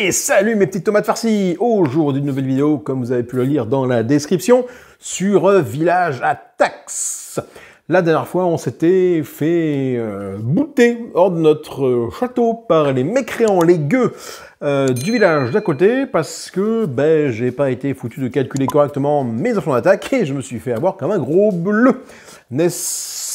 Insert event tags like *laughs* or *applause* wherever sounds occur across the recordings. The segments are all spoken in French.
Et salut mes petites tomates farcies jour d'une nouvelle vidéo, comme vous avez pu le lire dans la description, sur euh, Village à La dernière fois, on s'était fait euh, bouter hors de notre euh, château par les mécréants, les gueux du village d'à côté, parce que ben, j'ai pas été foutu de calculer correctement mes enfants d'attaque et je me suis fait avoir comme un gros bleu. N'est-ce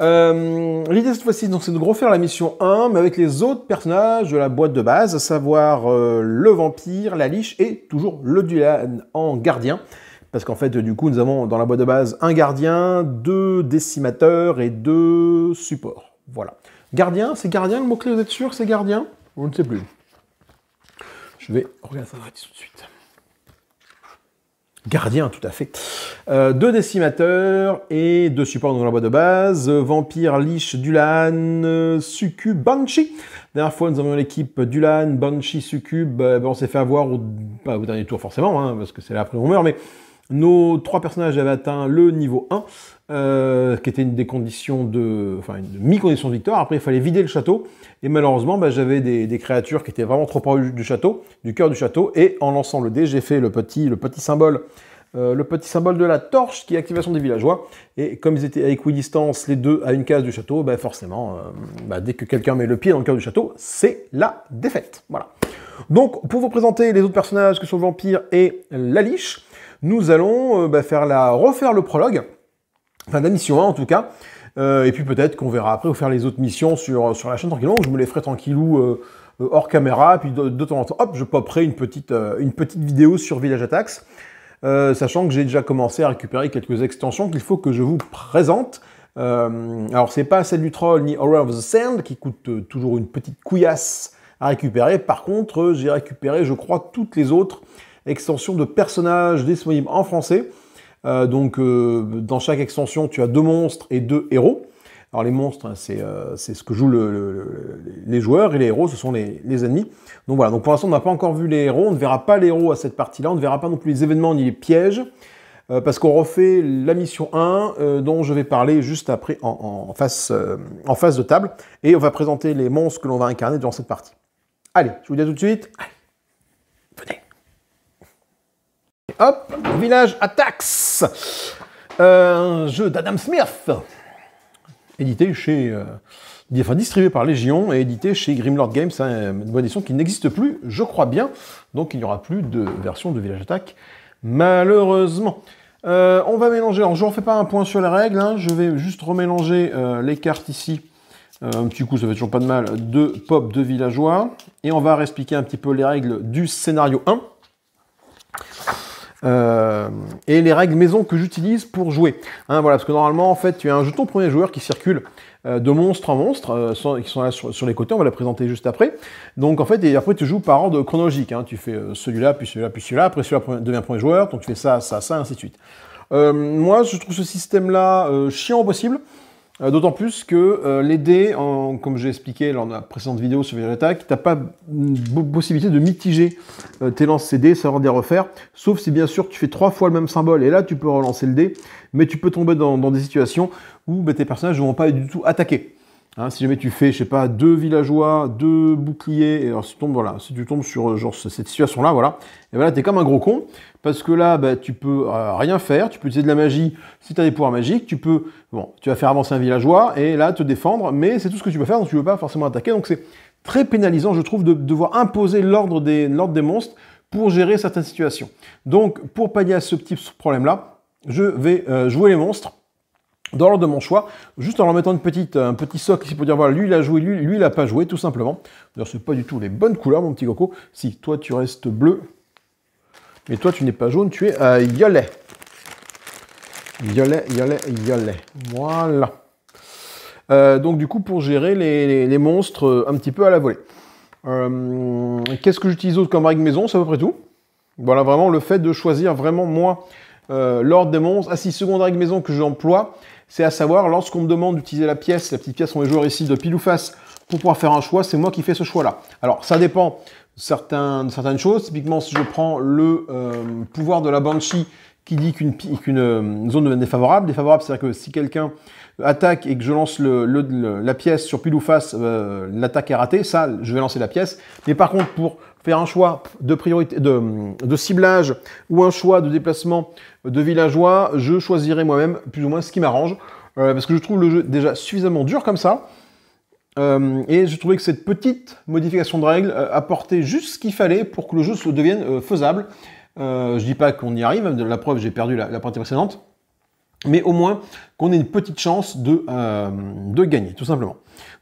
euh, l'idée cette fois-ci, donc, c'est de refaire la mission 1, mais avec les autres personnages de la boîte de base, à savoir euh, le vampire, la liche et toujours le Dulan en gardien. Parce qu'en fait, du coup, nous avons dans la boîte de base un gardien, deux décimateurs et deux supports. Voilà. Gardien, c'est gardien le mot-clé, vous êtes sûr C'est gardien On ne sait plus. Je vais regarder ça tout de suite. Gardien, tout à fait. Euh, deux décimateurs et deux supports dans la boîte de base. Vampire, Lich, Dulan, Succube, Banshee. Dernière fois, nous avons l'équipe Dulan, Banshee, Succube. Euh, ben, on s'est fait avoir au, au dernier tour, forcément, hein, parce que c'est là après on mais nos trois personnages avaient atteint le niveau 1 euh, qui était une des conditions de, enfin une mi-condition de victoire. Après, il fallait vider le château, et malheureusement, bah, j'avais des, créatures qui étaient vraiment trop proches du château, du cœur du château, et en lançant le dé, j'ai fait le petit, le petit symbole. Euh, le petit symbole de la torche qui est activation des villageois. Et comme ils étaient à équidistance, les deux à une case du château, bah forcément, euh, bah, dès que quelqu'un met le pied dans le cœur du château, c'est la défaite. Voilà. Donc, pour vous présenter les autres personnages que sont le vampire et la liche, nous allons euh, bah, faire la, refaire le prologue. Enfin, la mission 1 hein, en tout cas. Euh, et puis peut-être qu'on verra après ou faire les autres missions sur, la chaîne tranquillement, je me les ferai tranquillou euh, euh, hors caméra, puis de, temps en temps, hop, je popperai une petite, vidéo sur Village Attacks, sachant que j'ai déjà commencé à récupérer quelques extensions qu'il faut que je vous présente. alors c'est pas celle du troll ni Horror of the Sand qui coûte toujours une petite couillasse à récupérer. Par contre, j'ai récupéré, je crois, toutes les autres extensions de personnages disponibles en français. Euh, donc euh, dans chaque extension, tu as deux monstres et deux héros. Alors les monstres, hein, euh, c'est ce que jouent les joueurs, et les héros, ce sont les, ennemis. Donc voilà, donc pour l'instant, on n'a pas encore vu les héros, on ne verra pas les héros à cette partie-là, on ne verra pas non plus les événements ni les pièges, parce qu'on refait la mission 1, dont je vais parler juste après en, face, en face de table, et on va présenter les monstres que l'on va incarner durant cette partie. Allez, je vous dis à tout de suite, Hop, Village Attacks. Euh, un jeu d'Adam Smith. Édité chez... Euh, enfin, distribué par Légion et édité chez Grimlord Games. Hein, une bonne édition qui n'existe plus, je crois bien. Donc il n'y aura plus de version de Village Attack, malheureusement. Euh, on va mélanger, alors je ne refais pas un point sur les règles, hein. je vais juste remélanger les cartes ici un petit coup, ça fait toujours pas de mal, de pop de villageois. Et on va réexpliquer un petit peu les règles du scénario 1 euh, et les règles maison que j'utilise pour jouer. Hein, voilà, parce que normalement, en fait, tu as un jeton premier joueur qui circule euh, de monstre en monstre, euh, qui sont là sur, les côtés, on va la présenter juste après. Donc en fait, et après tu joues par ordre chronologique, hein, tu fais euh, celui-là, puis celui-là, puis celui-là, après celui-là devient premier joueur, donc tu fais ça, ça, ça, ainsi de suite. moi, je trouve ce système-là chiant au possible. Euh, d'autant plus que euh, les dés, en, comme j'ai expliqué lors de la précédente vidéo sur Virattaque, tu t'as pas possibilité de mitiger euh, tes lances CD savoir des refaires sauf si bien sûr tu fais trois fois le même symbole, et là tu peux relancer le dé, mais tu peux tomber dans, des situations où bah, tes personnages ne vont pas du tout attaquer. Hein, si jamais tu fais, je sais pas, deux villageois, deux boucliers, et alors si tu tombes, sur euh, genre, cette situation-là, voilà, et voilà, ben tu t'es comme un gros con, parce que là, tu ben, tu peux euh, rien faire, tu peux utiliser de la magie, si tu as des pouvoirs magiques, tu peux, bon, tu vas faire avancer un villageois, et là, te défendre, mais c'est tout ce que tu peux faire, donc tu ne veux pas forcément attaquer, donc c'est très pénalisant, je trouve, de devoir imposer l'ordre des, des monstres pour gérer certaines situations. Donc, pour pallier à ce petit problème-là, je vais euh, jouer les monstres, dans l'ordre de mon choix, juste en leur mettant une petite, un petit socle ici pour dire voilà, lui il a joué, lui, il a pas joué, tout simplement. D'ailleurs, c'est pas du tout les bonnes couleurs, mon petit coco. Si, toi tu restes bleu, mais toi tu n'es pas jaune, tu es euh, violet. Violet, violet, violet. Voilà. Euh, donc, du coup, pour gérer les, monstres euh, un petit peu à la volée. Qu'est-ce que j'utilise autre comme règle maison C'est à peu près tout. Voilà, vraiment le fait de choisir vraiment moi l'ordre des monstres. Ah, si, seconde règle maison que j'emploie, c'est à savoir, lorsqu'on me demande d'utiliser la pièce, la petite pièce, on est joueur ici de pile ou face, pour pouvoir faire un choix, c'est moi qui fais ce choix-là. Alors, ça dépend de certaines, choses. Typiquement, si je prends le euh, pouvoir de la Banshee qui dit qu'une euh, zone devient défavorable, défavorable, c'est-à-dire que si quelqu'un attaque et que je lance le, la pièce sur pile ou face, euh, l'attaque est ratée, ça, je vais lancer la pièce. Mais par contre, pour faire un choix de, priorité, de, ciblage ou un choix de déplacement de villageois, je choisirai moi-même plus ou moins ce qui m'arrange. Euh, parce que je trouve le jeu déjà suffisamment dur comme ça. Euh, et je trouvais que cette petite modification de règle euh, apportait juste ce qu'il fallait pour que le jeu se devienne faisable. je dis pas qu'on y arrive, hein, la preuve, j'ai perdu la partie précédente mais au moins qu'on ait une petite chance de, euh, de, gagner, tout simplement.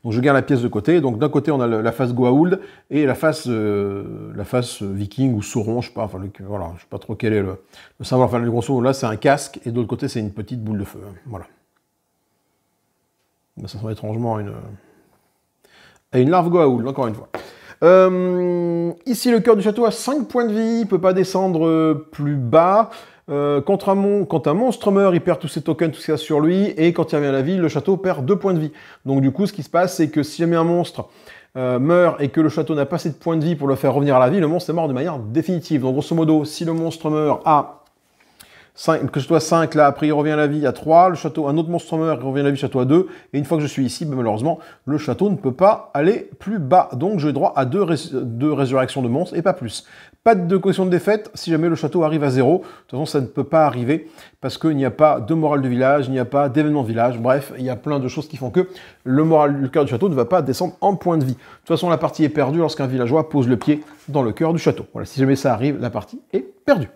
Donc je garde la pièce de côté, donc d'un côté on a la face Goa'uld et la face, euh, la face euh, viking ou sauron, je sais pas, enfin voilà, je sais pas trop quel est le, le savoir, enfin le grosso, là c'est un casque et de l'autre côté c'est une petite boule de feu, hein. voilà. ça sent étrangement à une, une larve Goa'uld, encore une fois. ici le cœur du château a 5 points de vie, il peut pas descendre plus bas, euh, quand un monstre meurt, il perd tous ses tokens, tout ça sur lui, et quand il revient à la vie, le château perd deux points de vie. Donc du coup, ce qui se passe, c'est que si jamais un monstre euh, meurt et que le château n'a pas assez de points de vie pour le faire revenir à la vie, le monstre est mort de manière définitive. Donc grosso modo, si le monstre meurt à 5, que ce soit 5, là, après il revient à la vie à 3, le château, un autre monstre meurt, il revient à la vie, château à 2, et une fois que je suis ici, ben, malheureusement, le château ne peut pas aller plus bas, donc j'ai droit à deux résurrections de monstres, et pas plus. Pas de caution de défaite si jamais le château arrive à zéro. De toute façon, ça ne peut pas arriver parce qu'il n'y a pas de morale de village, il n'y a pas d'événement village. Bref, il y a plein de choses qui font que le moral, du cœur du château ne va pas descendre en point de vie. De toute façon, la partie est perdue lorsqu'un villageois pose le pied dans le cœur du château. Voilà, si jamais ça arrive, la partie est perdue.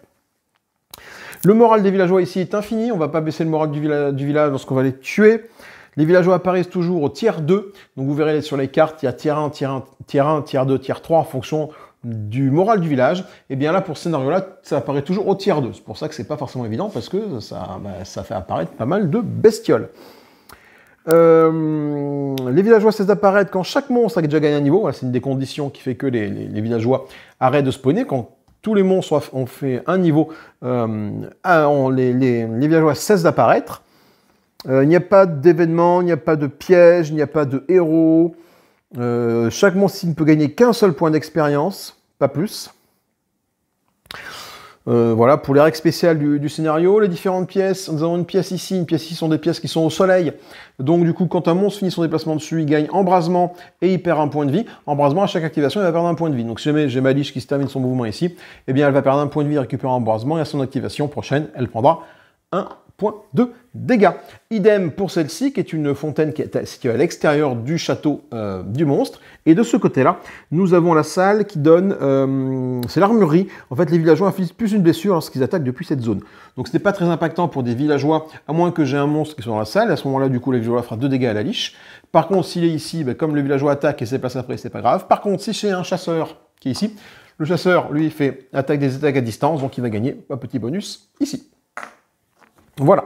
Le moral des villageois ici est infini. On va pas baisser le moral du, village, lorsqu'on va les tuer. Les villageois apparaissent toujours au tiers 2. Donc vous verrez sur les cartes, il y a tiers tiers 1, tiers 1, tiers 2, tiers 3 en fonction du moral du village, et eh bien là pour ce scénario-là, ça apparaît toujours au tiers 2. C'est pour ça que c'est pas forcément évident, parce que ça, bah, fait apparaître pas mal de bestioles. Euh, les villageois cessent d'apparaître quand chaque monstre a déjà gagné un niveau. c'est une des conditions qui fait que les, villageois arrêtent de spawner. Quand tous les monstres ont fait un niveau, euh, les, villageois cessent d'apparaître. Euh, il n'y a pas d'événement, il n'y a pas de piège, il n'y a pas de héros. Euh, chaque monstre ne peut gagner qu'un seul point d'expérience, pas plus. Euh, voilà, pour les règles spéciales du, scénario, les différentes pièces, nous avons une pièce ici, une pièce ici, sont des pièces qui sont au soleil. Donc du coup, quand un monstre finit son déplacement dessus, il gagne embrasement et il perd un point de vie. Embrasement, à chaque activation, il va perdre un point de vie. Donc si jamais j'ai ma liche qui se termine son mouvement ici, eh bien elle va perdre un point de vie, récupérer embrasement, et à son activation prochaine, elle prendra un point de dégâts. Idem pour celle-ci, qui est une fontaine qui est située à l'extérieur du château euh, du monstre. Et de ce côté-là, nous avons la salle qui donne... Euh, c'est l'armurerie. En fait, les villageois infligent plus une blessure lorsqu'ils attaquent depuis cette zone. Donc ce n'est pas très impactant pour des villageois, à moins que j'ai un monstre qui soit dans la salle. À ce moment-là, du coup, les villageois fera deux dégâts à la liche. Par contre, s'il est ici, ben, comme le villageois attaque et s'est passé après, c'est pas grave. Par contre, si c'est un chasseur qui est ici, le chasseur, lui, fait attaque des attaques à distance, donc il va gagner un petit bonus ici. Voilà.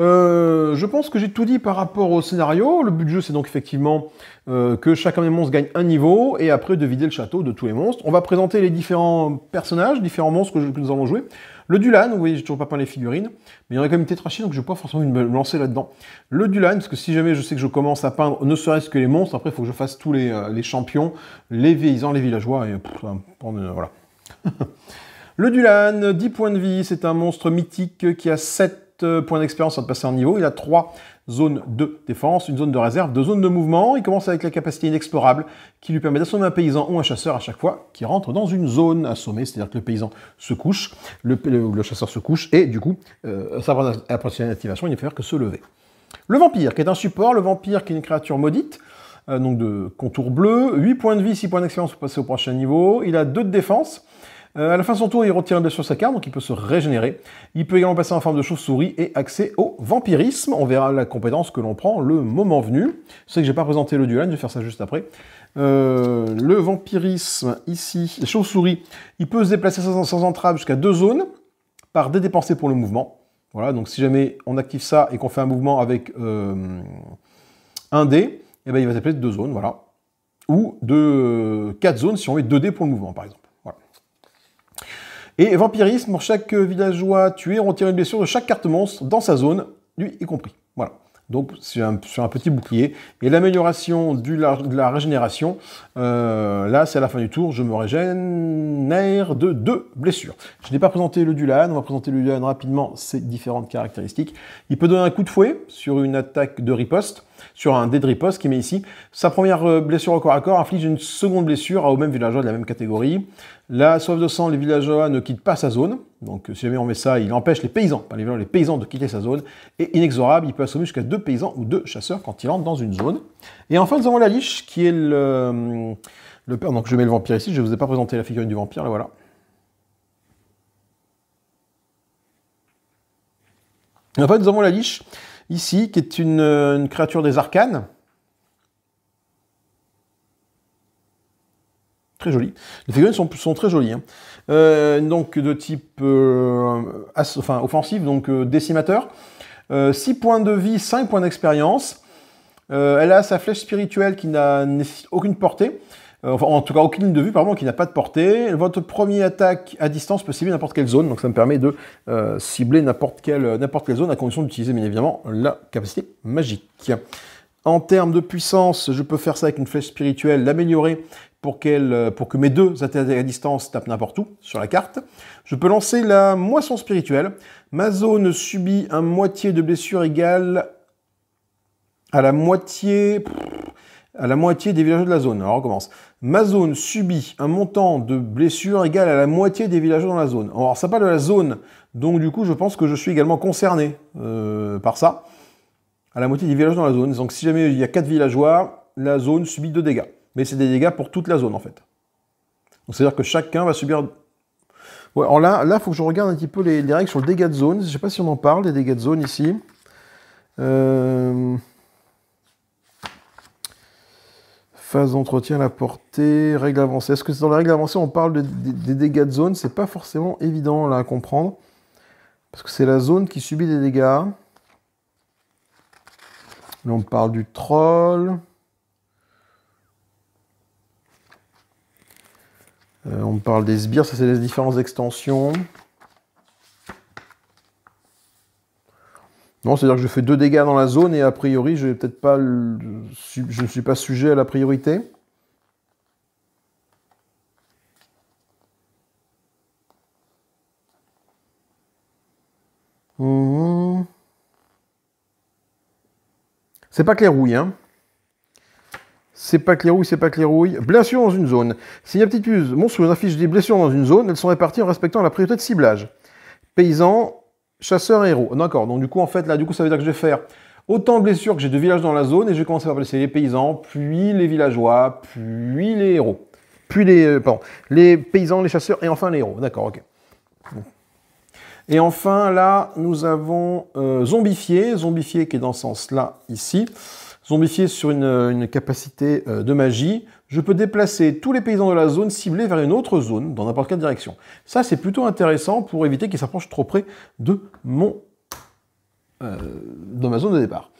Euh, je pense que j'ai tout dit par rapport au scénario. Le but du jeu, c'est donc effectivement euh, que chacun des monstres gagne un niveau et après de vider le château de tous les monstres. On va présenter les différents personnages, différents monstres que, nous allons jouer. Le Dulan, vous voyez, j'ai toujours pas peint les figurines, mais il y en a quand même tétraché, donc je vais pas forcément me lancer là-dedans. Le Dulan, parce que si jamais je sais que je commence à peindre ne serait-ce que les monstres, après il faut que je fasse tous les, euh, champions, les paysans, les villageois, et voilà. *laughs* Le Dulan, 10 points de vie, c'est un monstre mythique qui a 7 euh, points d'expérience à passer en niveau. Il a 3 zones de défense, une zone de réserve, deux zones de mouvement. Il commence avec la capacité inexplorable qui lui permet d'assommer un paysan ou un chasseur à chaque fois qui rentre dans une zone assommée, c'est-à-dire que le paysan se couche, le, chasseur se couche et du coup, euh, sa prochaine activation, il ne fait faire que se lever. Le vampire, qui est un support, le vampire qui est une créature maudite, euh, donc de contour bleu, 8 points de vie, 6 points d'expérience pour passer au prochain niveau. Il a 2 de défense, euh, à la fin de son tour, il retire dé sur sa carte, donc il peut se régénérer. Il peut également passer en forme de chauve-souris et accès au vampirisme. On verra la compétence que l'on prend le moment venu. C'est que j'ai pas présenté le duel, je vais faire ça juste après. Euh, le vampirisme ici, chauve-souris, il peut se déplacer sans, entrave jusqu'à deux zones par des dépensé pour le mouvement. Voilà, donc si jamais on active ça et qu'on fait un mouvement avec euh, un dé, eh ben, il va s'appeler deux zones, voilà. Ou de quatre zones si on met deux dés pour le mouvement, par exemple. Et vampirisme, pour chaque villageois tué, on tire une blessure de chaque carte monstre dans sa zone, lui y compris. Voilà. Donc c'est un, un, petit bouclier. Et l'amélioration de la régénération, euh, là c'est à la fin du tour, je me régénère de deux blessures. Je n'ai pas présenté le Dulan, on va présenter le Dulan rapidement, ses différentes caractéristiques. Il peut donner un coup de fouet sur une attaque de riposte sur un dead qui met ici. Sa première euh, blessure au corps à corps inflige une seconde blessure à au même villageois de la même catégorie. La soif de sang, les villageois ne quittent pas sa zone. Donc euh, si jamais on met ça, il empêche les paysans, pas les villageois, les paysans de quitter sa zone. Et inexorable, il peut assommer jusqu'à deux paysans ou deux chasseurs quand il entre dans une zone. Et enfin, nous avons la liche qui est le... le donc je mets le vampire ici, je ne vous ai pas présenté la figurine du vampire, là voilà. Enfin, nous avons la liche ici, qui est euh, une, créature des arcanes. Très jolie. Les figurines sont, très jolies. Hein. Euh, donc de type euh, offensif, donc décimateur. 6 points de vie, 5 points d'expérience. elle a sa flèche spirituelle qui n'a aucune portée. Euh, en tout cas aucune ligne de vue, pardon, qui n'a pas de portée. Votre premier attaque à distance peut cibler n'importe quelle zone, donc ça me permet de euh, cibler n'importe quelle, zone à condition d'utiliser bien évidemment la capacité magique. En termes de puissance, je peux faire ça avec une flèche spirituelle, l'améliorer euh, pour, que mes deux attaques à distance tapent n'importe où sur la carte. Je peux lancer la moisson spirituelle. Ma zone subit un moitié de blessure égale à la moitié à la moitié des villageois de la zone. Alors on recommence. Ma zone subit un montant de blessures égal à la moitié des villageois dans la zone. Alors ça parle de la zone, donc du coup je pense que je suis également concerné euh, par ça. À la moitié des villageois dans la zone. Donc si jamais il y a 4 villageois, la zone subit 2 dégâts. Mais c'est des dégâts pour toute la zone en fait. Donc c'est-à-dire que chacun va subir... alors là, il faut que je regarde un petit peu les, règles sur le dégât de zone. Je ne sais pas si on en parle, des dégâts de zone ici. Euh... phase d'entretien, la portée, règle avancée. Est-ce que dans la règle avancée, on parle des dégâts de zone C'est pas forcément évident à comprendre. Parce que c'est la zone qui subit des dégâts. Là, on parle du troll. Euh, on parle des sbires, ça c'est les différentes extensions. Non, c'est-à-dire que je fais deux dégâts dans la zone et a priori, je peut-être pas je ne suis pas sujet à la priorité. Mhm. C'est pas clair hein. C'est pas rouilles, c'est pas rouilles. Blessure dans une zone. Si une petite monstre ou affiche des blessures dans une zone, elles sont réparties en respectant la priorité de ciblage. Paysan, Chasseurs et héros. D'accord. Donc du coup, en fait, là, du coup, ça veut dire que je vais faire autant de blessures que j'ai de villages dans la zone et je vais commencer par blesser les paysans, puis les villageois, puis les héros. Puis les, euh, pardon, les paysans, les chasseurs et enfin les héros. D'accord, ok. Et enfin, là, nous avons euh, zombifié. Zombifié qui est dans ce sens-là, ici. Zombifié sur une, euh, capacité de magie je peux déplacer tous les paysans de la zone ciblée vers une autre zone, dans n'importe quelle direction. Ça, c'est plutôt intéressant pour éviter qu'ils s'approchent trop près de mon... Euh, ma zone de départ.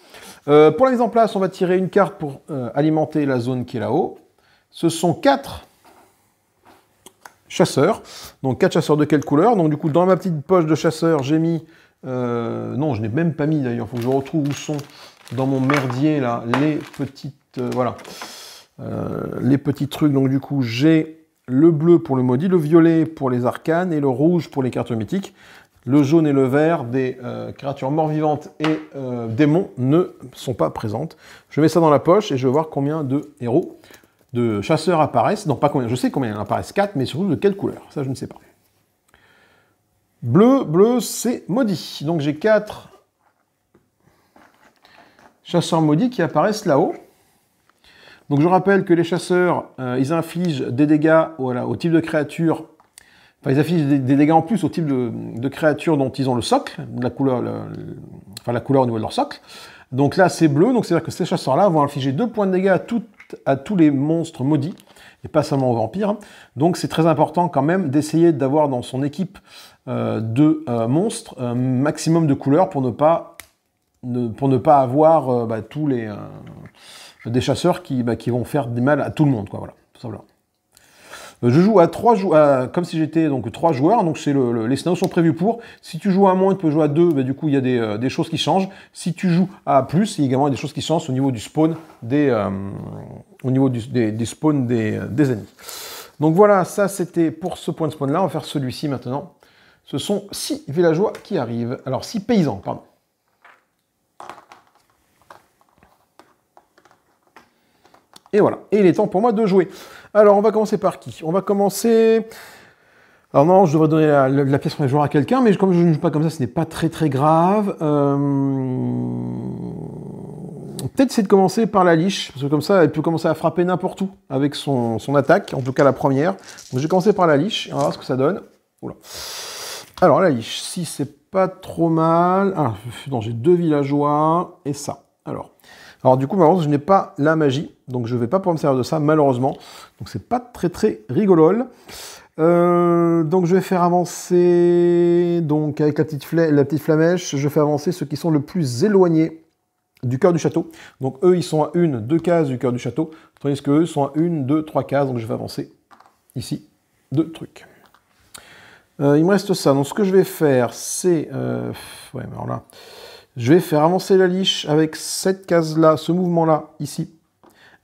Euh, pour la mise en place, on va tirer une carte pour euh, alimenter la zone qui est là-haut. Ce sont quatre chasseurs. Donc quatre chasseurs de quelle couleur Donc du coup, dans ma petite poche de chasseurs, j'ai mis... non, je n'ai même pas mis d'ailleurs, il faut que je retrouve où sont dans mon merdier là les petites... voilà. Euh, les petits trucs, donc du coup, j'ai le bleu pour le maudit, le violet pour les arcanes et le rouge pour les cartes mythiques. Le jaune et le vert des euh, créatures mort-vivantes et euh, démons ne sont pas présentes. Je mets ça dans la poche et je vais voir combien de héros, de chasseurs apparaissent. Non, pas combien, je sais combien, il apparaissent 4, mais surtout de quelle couleur, ça je ne sais pas. Bleu, bleu, c'est maudit. Donc j'ai 4 chasseurs maudits qui apparaissent là-haut. Donc je rappelle que les chasseurs, euh, ils infligent des dégâts au type de créature, enfin ils infligent des, dégâts en plus au type de, créature dont ils ont le socle, la couleur, enfin la couleur au niveau de leur socle. Donc là c'est bleu, donc c'est-à-dire que ces chasseurs-là vont infliger deux points de dégâts à, tous les monstres maudits, et pas seulement aux vampires. Hein. Donc c'est très important quand même d'essayer d'avoir dans son équipe euh, de euh, monstres un maximum de couleurs pour ne pas, pour ne pas avoir bah, tous les des chasseurs bah, qui, vont faire du mal à tout le monde, quoi, voilà, tout euh, Je joue à trois joueurs, comme si j'étais donc trois joueurs, donc c'est le, les scénarios sont prévus pour. Si tu joues à moins, tu peux jouer à deux. du coup il y a euh, des, choses qui changent. Si tu joues à plus, il y a également des choses qui changent au niveau du spawn des, euh, au niveau des, spawns des, des ennemis. Donc voilà, ça c'était pour ce point de spawn là, on va faire celui-ci maintenant. Ce sont six villageois qui arrivent, alors six paysans, pardon. Et voilà. Et il est temps pour moi de jouer. Alors, on va commencer par qui On va commencer... Alors non, je devrais donner la, pièce pour les joueurs à quelqu'un, mais comme je ne joue pas comme ça, ce n'est pas très très grave. Euh, peut-être c'est de commencer par la liche, parce que comme ça, elle peut commencer à frapper n'importe où avec son, attaque, en tout cas la première. Donc j'ai commencé par la liche, on va voir ce que ça donne. Alors la liche, si c'est pas trop mal... Ah, j'ai deux villageois, et ça. Alors, alors du coup, malheureusement, je n'ai pas la magie, donc je ne vais pas pouvoir me servir de ça, malheureusement. Donc c'est pas très très rigolol. Euh, donc je vais faire avancer, donc avec la petite, la petite flamèche, je fais avancer ceux qui sont le plus éloignés du cœur du château. Donc eux, ils sont à une, deux cases du cœur du château, tandis que eux sont à une, deux, trois cases. Donc je vais avancer ici deux trucs. Euh, il me reste ça. Donc ce que je vais faire, c'est... Euh, ouais, mais alors là... Je vais faire avancer la liche avec cette case-là, ce mouvement-là, ici.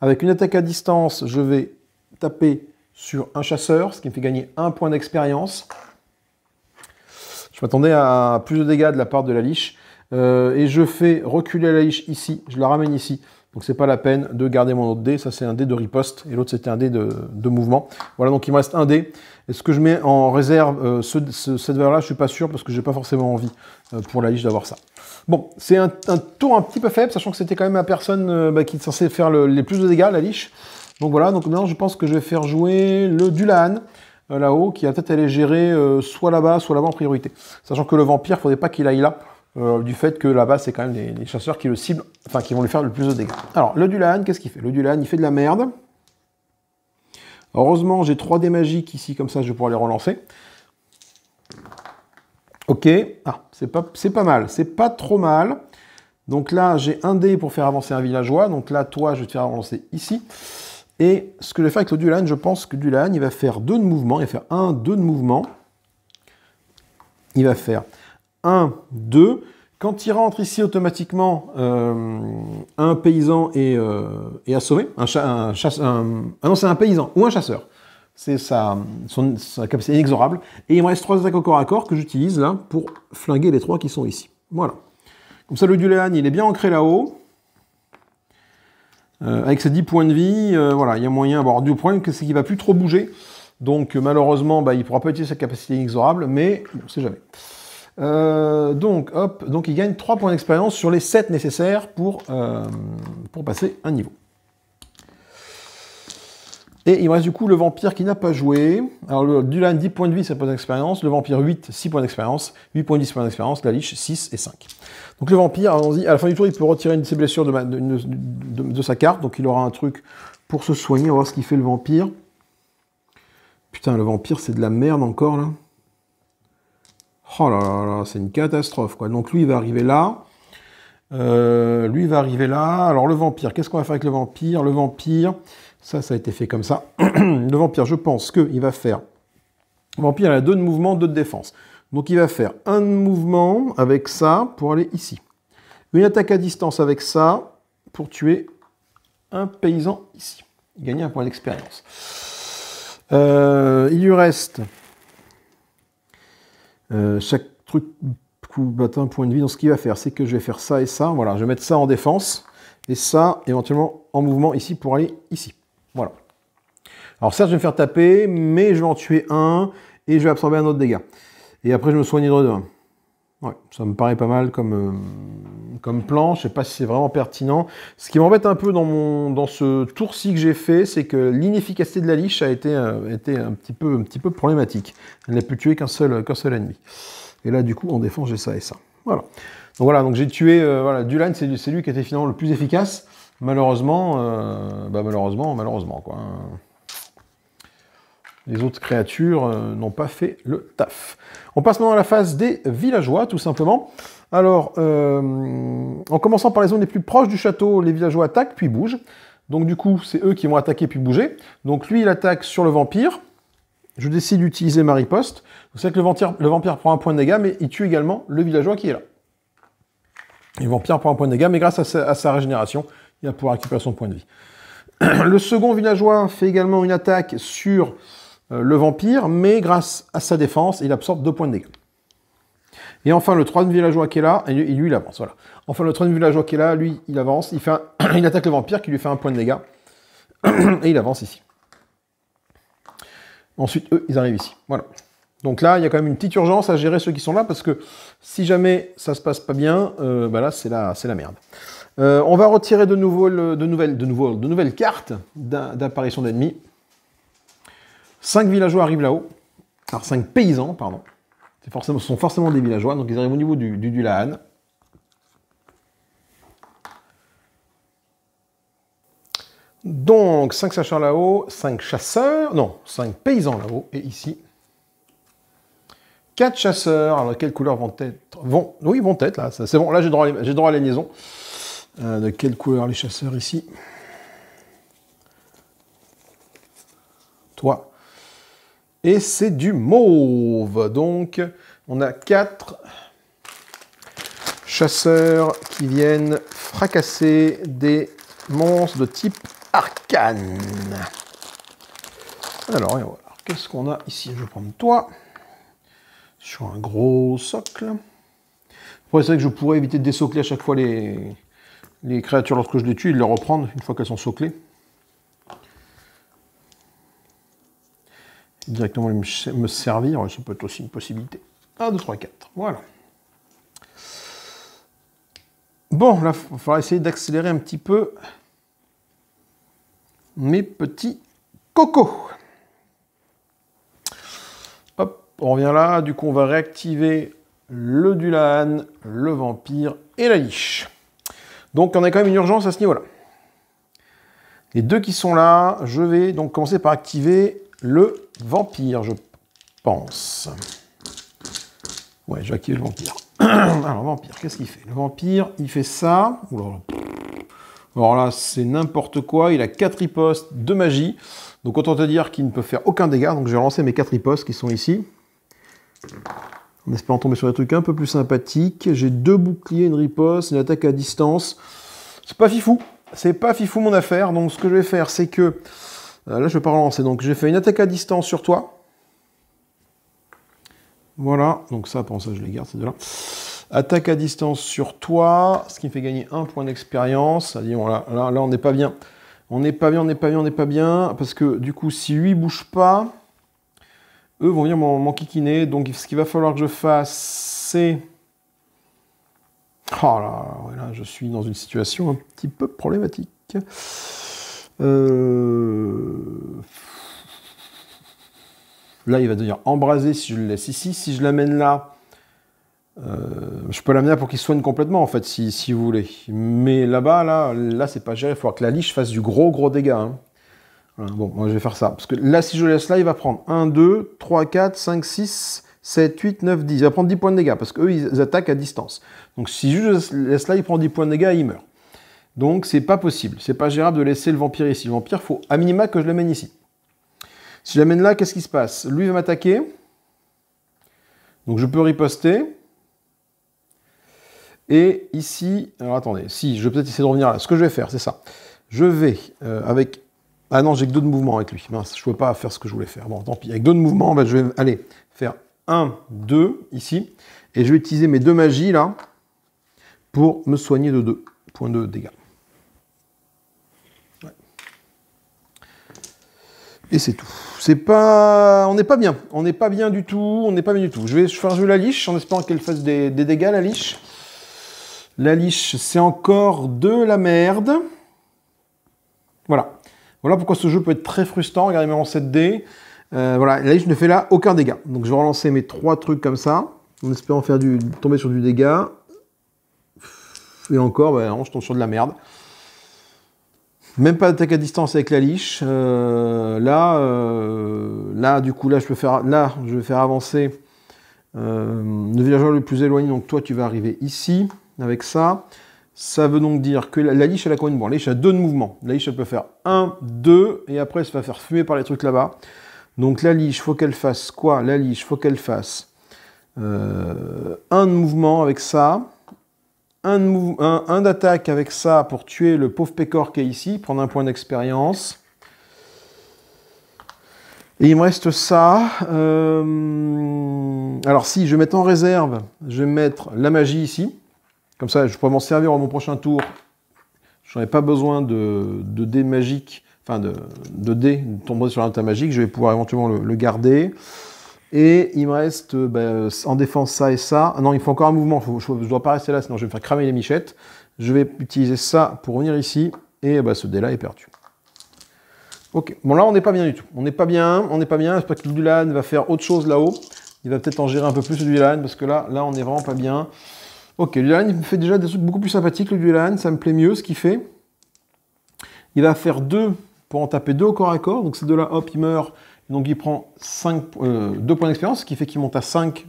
Avec une attaque à distance, je vais taper sur un chasseur, ce qui me fait gagner un point d'expérience. Je m'attendais à plus de dégâts de la part de la liche. Euh, et je fais reculer la liche ici, je la ramène ici. Donc c'est pas la peine de garder mon autre dé, ça c'est un dé de riposte, et l'autre c'était un dé de, mouvement. Voilà, donc il me reste un dé. Est-ce que je mets en réserve euh, cette valeur-là Je suis pas sûr, parce que j'ai pas forcément envie euh, pour la liche d'avoir ça. Bon, c'est un, un, tour un petit peu faible, sachant que c'était quand même la personne euh, bah, qui est censée faire le, les plus de dégâts, la liche. Donc voilà, donc maintenant je pense que je vais faire jouer le Dulan euh, là-haut, qui a peut-être aller gérer euh, soit là-bas, soit là-bas en priorité. Sachant que le vampire, faudrait pas qu'il aille là, du fait que là-bas c'est quand même les, chasseurs qui le ciblent, enfin qui vont lui faire le plus de dégâts. Alors le Dulan, qu'est-ce qu'il fait Le Dulan, il fait de la merde. Heureusement, j'ai trois dés magiques ici, comme ça je vais pouvoir les relancer. Ok, ah, c'est pas, mal, c'est pas trop mal. Donc là, j'ai un dé pour faire avancer un villageois. Donc là, toi, je vais te faire avancer ici. Et ce que je vais faire avec le Dulan, je pense que Dulan, il va faire deux de mouvement. Il va faire un, deux de mouvement. Il va faire un, deux. Quand il rentre ici automatiquement, euh, un paysan est, euh, assommé. Un, chasseur, non, c'est un paysan ou un chasseur c'est sa, capacité inexorable. Et il me reste trois attaques au corps à corps que j'utilise là pour flinguer les trois qui sont ici. Voilà. Comme ça, le Duléan, il est bien ancré là-haut. Euh, avec ses 10 points de vie, euh, voilà, il y a moyen. d'avoir du que c'est qu'il va plus trop bouger. Donc, euh, malheureusement, il bah, il pourra pas utiliser sa capacité inexorable, mais on ne sait jamais. donc, hop, donc il gagne 3 points d'expérience sur les 7 nécessaires pour, pour passer un niveau. Et il me reste du coup le vampire qui n'a pas joué. Alors le Dulan 10 points de vie, ça points d'expérience. Le vampire 8, 6 points d'expérience. 8 points de 10 points d'expérience. La liche 6 et 5. Donc le vampire, allons-y, à la fin du tour, il peut retirer une de ses blessures de, sa carte. Donc il aura un truc pour se soigner. On va voir ce qu'il fait le vampire. Putain, le vampire, c'est de la merde encore là. Oh là là c'est une catastrophe quoi. Donc lui, il va arriver là. Euh, lui, il va arriver là. Alors le vampire, qu'est-ce qu'on va faire avec le vampire Le vampire. Ça, ça a été fait comme ça. *clears throat* le vampire, je pense qu'il va faire... Le vampire, il a deux mouvements, deux de défense. Donc il va faire un mouvement avec ça pour aller ici. Une attaque à distance avec ça pour tuer un paysan ici. Gagner un point d'expérience. Euh, il lui reste... Euh, chaque truc bat un point de vie. Donc ce qu'il va faire, c'est que je vais faire ça et ça. Voilà, je vais mettre ça en défense et ça éventuellement en mouvement ici pour aller ici. Voilà. Alors ça, je vais me faire taper, mais je vais en tuer un et je vais absorber un autre dégât. Et après, je me soigne de 1. Ouais, ça me paraît pas mal comme, euh, comme plan. Je sais pas si c'est vraiment pertinent. Ce qui m'embête un peu dans, mon, dans ce tour-ci que j'ai fait, c'est que l'inefficacité de la liche a euh, été, un, petit peu, un petit peu problématique. Elle n'a pu tuer qu'un seul, qu'un seul ennemi. Et là, du coup, en défense, j'ai ça et ça. Voilà. Donc voilà, donc j'ai tué euh, voilà, Dulan, c'est lui qui était finalement le plus efficace. Malheureusement, euh, bah malheureusement, malheureusement, quoi. Les autres créatures euh, n'ont pas fait le taf. On passe maintenant à la phase des villageois, tout simplement. Alors, euh, en commençant par les zones les plus proches du château, les villageois attaquent puis bougent. Donc du coup, c'est eux qui vont attaquer puis bouger. Donc lui, il attaque sur le vampire. Je décide d'utiliser ma riposte. Vous savez que le vampire, prend un point de dégâts, mais il tue également le villageois qui est là. Le vampire prend un point de dégâts, mais grâce à sa régénération, il va pouvoir récupérer son point de vie. *clears throat* Le second villageois fait également une attaque sur euh, le vampire, mais grâce à sa défense, il absorbe deux points de dégâts. Et enfin, le troisième villageois qui est là, lui, il avance, voilà. Enfin, le troisième villageois qui est là, lui, il avance, il, fait *clears throat* attaque le vampire qui lui fait un point de dégâts, *clears throat* et il avance ici. Ensuite, eux, ils arrivent ici, voilà. Donc là, il y a quand même une petite urgence à gérer ceux qui sont là, parce que si jamais ça se passe pas bien, euh, bah là, c'est la, la merde. Euh, on va retirer de de, nouvelles, de, cartes d'apparition d'ennemis. Cinq villageois arrivent là-haut. Alors 5 paysans, pardon. Forcément, ce sont forcément des villageois, donc ils arrivent au niveau du, Lahan. Donc 5 sachants là-haut, 5 chasseurs, non, 5 paysans là-haut, et ici. 4 chasseurs, alors quelles couleurs vont être vont, Oui, vont être là, c'est bon, là j'ai droit, à droit à la liaison. Euh, de quelle couleur les chasseurs ici Toi. Et c'est du mauve. Donc, on a quatre chasseurs qui viennent fracasser des monstres de type arcane. Alors, Qu'est-ce qu'on a ici Je vais prendre toi. Sur un gros socle. Pour c'est que je pourrais éviter de désocler à chaque fois les, les créatures, lorsque je les tue, ils les reprennent une fois qu'elles sont soclées. Directement me servir, ça peut être aussi une possibilité. 1, 2, 3, 4. Voilà. Bon, là, il va falloir essayer d'accélérer un petit peu mes petits cocos. Hop, on revient là. Du coup, on va réactiver le Dulan, le Vampire et la Liche. Donc on a quand même une urgence à ce niveau-là. Les deux qui sont là, je vais donc commencer par activer le vampire, je pense. Ouais, je vais activer le vampire. *clears throat* Alors, vampire, qu'est-ce qu'il fait Le vampire, il fait ça. Alors là, c'est n'importe quoi. Il a 4 ripostes de magie. Donc autant te dire qu'il ne peut faire aucun dégât. Donc je vais relancer mes 4 ripostes qui sont ici en espérant tomber sur des trucs un peu plus sympathiques. J'ai deux boucliers, une riposte, une attaque à distance. C'est pas fifou, c'est pas fifou mon affaire. Donc ce que je vais faire, c'est que euh, là je vais pas relancer. Donc j'ai fait une attaque à distance sur toi. Voilà, donc ça, pour ça, je les garde, ces deux-là. Attaque à distance sur toi, ce qui me fait gagner un point d'expérience. Là, là, là, on n'est pas bien. On n'est pas bien, on n'est pas bien, on n'est pas bien. Parce que du coup, si lui bouge pas, eux vont venir m'enquiquiner. Donc ce qu'il va falloir que je fasse, c'est... Oh là, là, je suis dans une situation un petit peu problématique. Euh, là, il va devenir embrasé si je le laisse ici. Si je l'amène là, euh, je peux l'amener là pour qu'il soigne complètement, en fait, si, vous voulez. Mais là-bas, là, là, c'est pas géré. Il va que la liche fasse du gros, gros dégât. Hein bon, moi je vais faire ça. Parce que là, si je laisse là, il va prendre 1, 2, 3, 4, 5, 6, 7, 8, 9, 10. Il va prendre 10 points de dégâts parce qu'eux, ils attaquent à distance. Donc si je laisse là, il prend 10 points de dégâts et il meurt. Donc c'est pas possible. C'est pas gérable de laisser le vampire ici. Le vampire, faut à minima que je l'amène ici. Si je l'amène là, qu'est-ce qui se passe Lui va m'attaquer. Donc je peux riposter. Et ici, alors attendez, si je vais peut-être essayer de revenir là, ce que je vais faire, c'est ça. Je vais, euh, avec ah non, j'ai que deux de mouvement avec lui. je ne peux pas faire ce que je voulais faire. Bon, tant pis. Avec deux de mouvement, ben, je vais aller faire 1, 2 ici. Et je vais utiliser mes deux magies là pour me soigner de 2 points de dégâts. Et c'est tout. C'est pas. On n'est pas bien. On n'est pas bien du tout. On n'est pas bien du tout. Je vais faire jouer la liche en espérant qu'elle fasse des, des dégâts, la liche. La liche, c'est encore de la merde. Voilà. Voilà pourquoi ce jeu peut être très frustrant. Regardez, mes en 7 d euh, voilà, là, je ne fait là aucun dégât. Donc, je vais relancer mes trois trucs comme ça, en espérant faire du, tomber sur du dégât. Et encore, bah, je tombe sur de la merde. Même pas d'attaque à distance avec la liche. Euh, là, euh, là, du coup, là, je peux faire, là, je vais faire avancer le villageois le plus éloigné. Donc, toi, tu vas arriver ici avec ça. Ça veut donc dire que la, liche, elle a combien de mouvements La liche a deux mouvements. La liche, elle peut faire 1, 2, et après, elle se va faire fumer par les trucs là-bas. Donc la liche, faut qu'elle fasse quoi La liche, faut qu'elle fasse euh, un de mouvement avec ça, un, d'attaque avec ça pour tuer le pauvre pécor qui est ici, prendre un point d'expérience. Et il me reste ça. Euh, alors si je mets en réserve, je vais mettre la magie ici. Comme ça, je pourrais m'en servir à mon prochain tour. Je n'aurai pas besoin de, de dés magiques, enfin de, de dés sur un magique. Je vais pouvoir éventuellement le, garder. Et il me reste euh, bah, en défense ça et ça. Ah non, il faut encore un mouvement. je, ne dois pas rester là, sinon je vais me faire cramer les michettes. Je vais utiliser ça pour venir ici. Et bah, ce dé-là est perdu. Ok, bon là on n'est pas bien du tout. On n'est pas bien, on n'est pas bien. J'espère que Dulan va faire autre chose là-haut. Il va peut-être en gérer un peu plus Dulan parce que là, là on n'est vraiment pas bien. Ok, le il me fait déjà des trucs beaucoup plus sympathiques. Le Dulan, ça me plaît mieux ce qu'il fait. Il va faire 2 pour en taper 2 au corps à corps. Donc ces de là hop, il meurt. Donc il prend 5, 2 euh, points d'expérience, ce qui fait qu'il monte à 5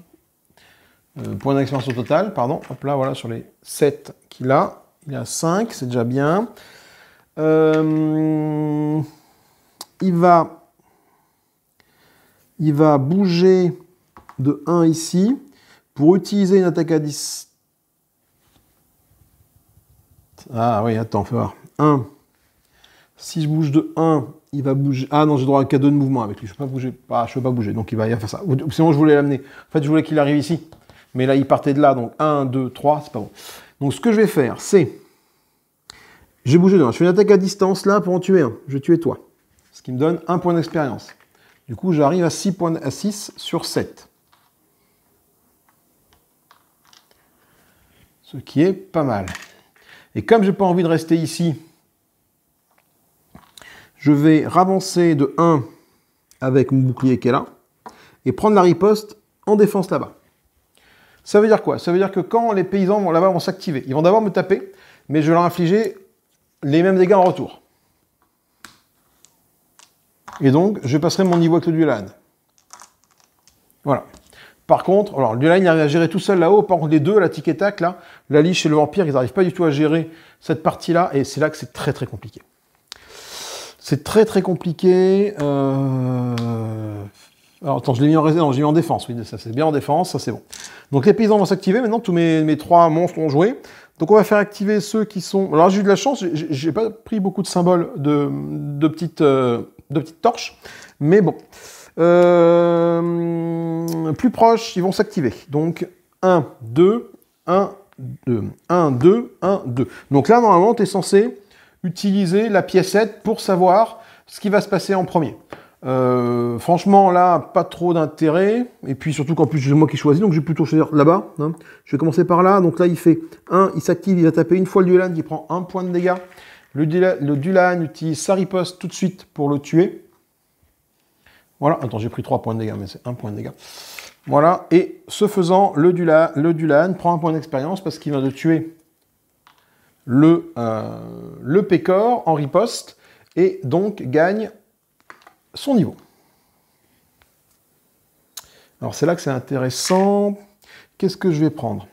euh, points d'expérience au total. Pardon, hop là, voilà, sur les 7 qu'il a. Il a 5, c'est déjà bien. Euh, il, va, il va bouger de 1 ici pour utiliser une attaque à 10... Ah oui, attends, fais voir. 1. Si je bouge de 1, il va bouger. Ah non, j'ai droit un 2 de mouvement avec lui. Je peux pas bouger. Ah, je peux pas bouger. Donc il va y faire ça. Sinon, je voulais l'amener. En fait, je voulais qu'il arrive ici. Mais là, il partait de là. Donc 1, 2, 3, c'est pas bon. Donc ce que je vais faire, c'est. J'ai bougé de 1. Je fais une attaque à distance là pour en tuer un. Je vais tuer toi. Ce qui me donne 1 point d'expérience. Du coup, j'arrive à 6 points à 6 sur 7. Ce qui est pas mal. Et comme n'ai pas envie de rester ici, je vais ravancer de 1 avec mon bouclier qui est là, et prendre la riposte en défense là-bas. Ça veut dire quoi Ça veut dire que quand les paysans vont là-bas vont s'activer, ils vont d'abord me taper, mais je vais leur infliger les mêmes dégâts en retour. Et donc, je passerai mon niveau avec le duel Voilà. Par contre, alors lui-là, il arrive à gérer tout seul là-haut. Par contre, les deux, la tic tac, là, la liche et le vampire, ils n'arrivent pas du tout à gérer cette partie-là. Et c'est là que c'est très très compliqué. C'est très très compliqué. Euh... Alors attends, je l'ai mis en réserve, j'ai mis en défense, oui, ça c'est bien en défense, ça c'est bon. Donc les paysans vont s'activer, maintenant tous mes, mes, trois monstres ont joué. Donc on va faire activer ceux qui sont... Alors j'ai eu de la chance, j'ai pas pris beaucoup de symboles de, de petites, euh, de petites torches, mais bon. Euh, plus proche, ils vont s'activer. Donc 1, 2, 1, 2, 1, 2, 1, 2. Donc là, normalement, tu es censé utiliser la piécette pour savoir ce qui va se passer en premier. Euh, franchement, là, pas trop d'intérêt. Et puis surtout qu'en plus, c'est moi qui choisis, donc je vais plutôt choisir là-bas. Hein. Je vais commencer par là. Donc là, il fait 1, il s'active, il a tapé une fois le Dulan il prend un point de dégâts. Le, le Dulan utilise sa riposte tout de suite pour le tuer. Voilà, attends, j'ai pris 3 points de dégâts, mais c'est 1 point de dégâts. Voilà, et ce faisant, le, Dula, le Dulan prend un point d'expérience parce qu'il vient de tuer le, euh, le Pécor en riposte, et donc gagne son niveau. Alors c'est là que c'est intéressant. Qu'est-ce que je vais prendre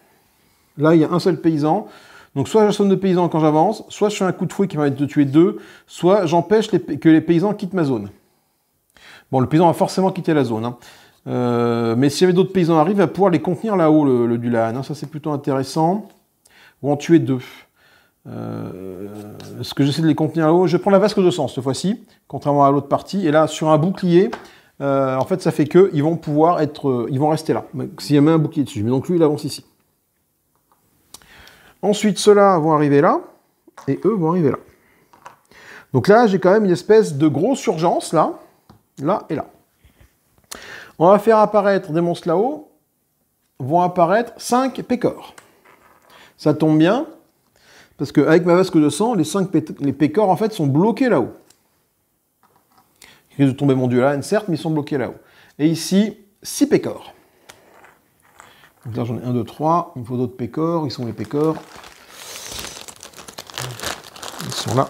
Là, il y a un seul paysan. Donc soit j'assomme de paysans quand j'avance, soit je fais un coup de fouet qui être de tuer deux, soit j'empêche que les paysans quittent ma zone. Bon, le paysan va forcément quitter la zone. Hein. Euh, mais s'il y avait d'autres paysans arrivent, il va pouvoir les contenir là-haut, le, Dulan. Hein. Ça, c'est plutôt intéressant. Ou en tuer deux. Euh, ce que j'essaie de les contenir là-haut, je prends la vasque de sens cette fois-ci, contrairement à l'autre partie. Et là, sur un bouclier, euh, en fait, ça fait que ils vont pouvoir être, euh, ils vont rester là. S'il y a même un bouclier dessus, mais donc lui, il avance ici. Ensuite, ceux-là vont arriver là, et eux vont arriver là. Donc là, j'ai quand même une espèce de grosse urgence là là et là. On va faire apparaître des monstres là-haut, vont apparaître 5 pécores. Ça tombe bien, parce qu'avec ma vasque de sang, les 5 les pécores en fait sont bloqués là-haut. Ils risquent de tomber mon dieu là, certes, mais ils sont bloqués là-haut. Et ici, 6 pécores. Donc là j'en ai 1, 2, 3, il me faut d'autres pécores, ils sont les pécores. Ils sont là.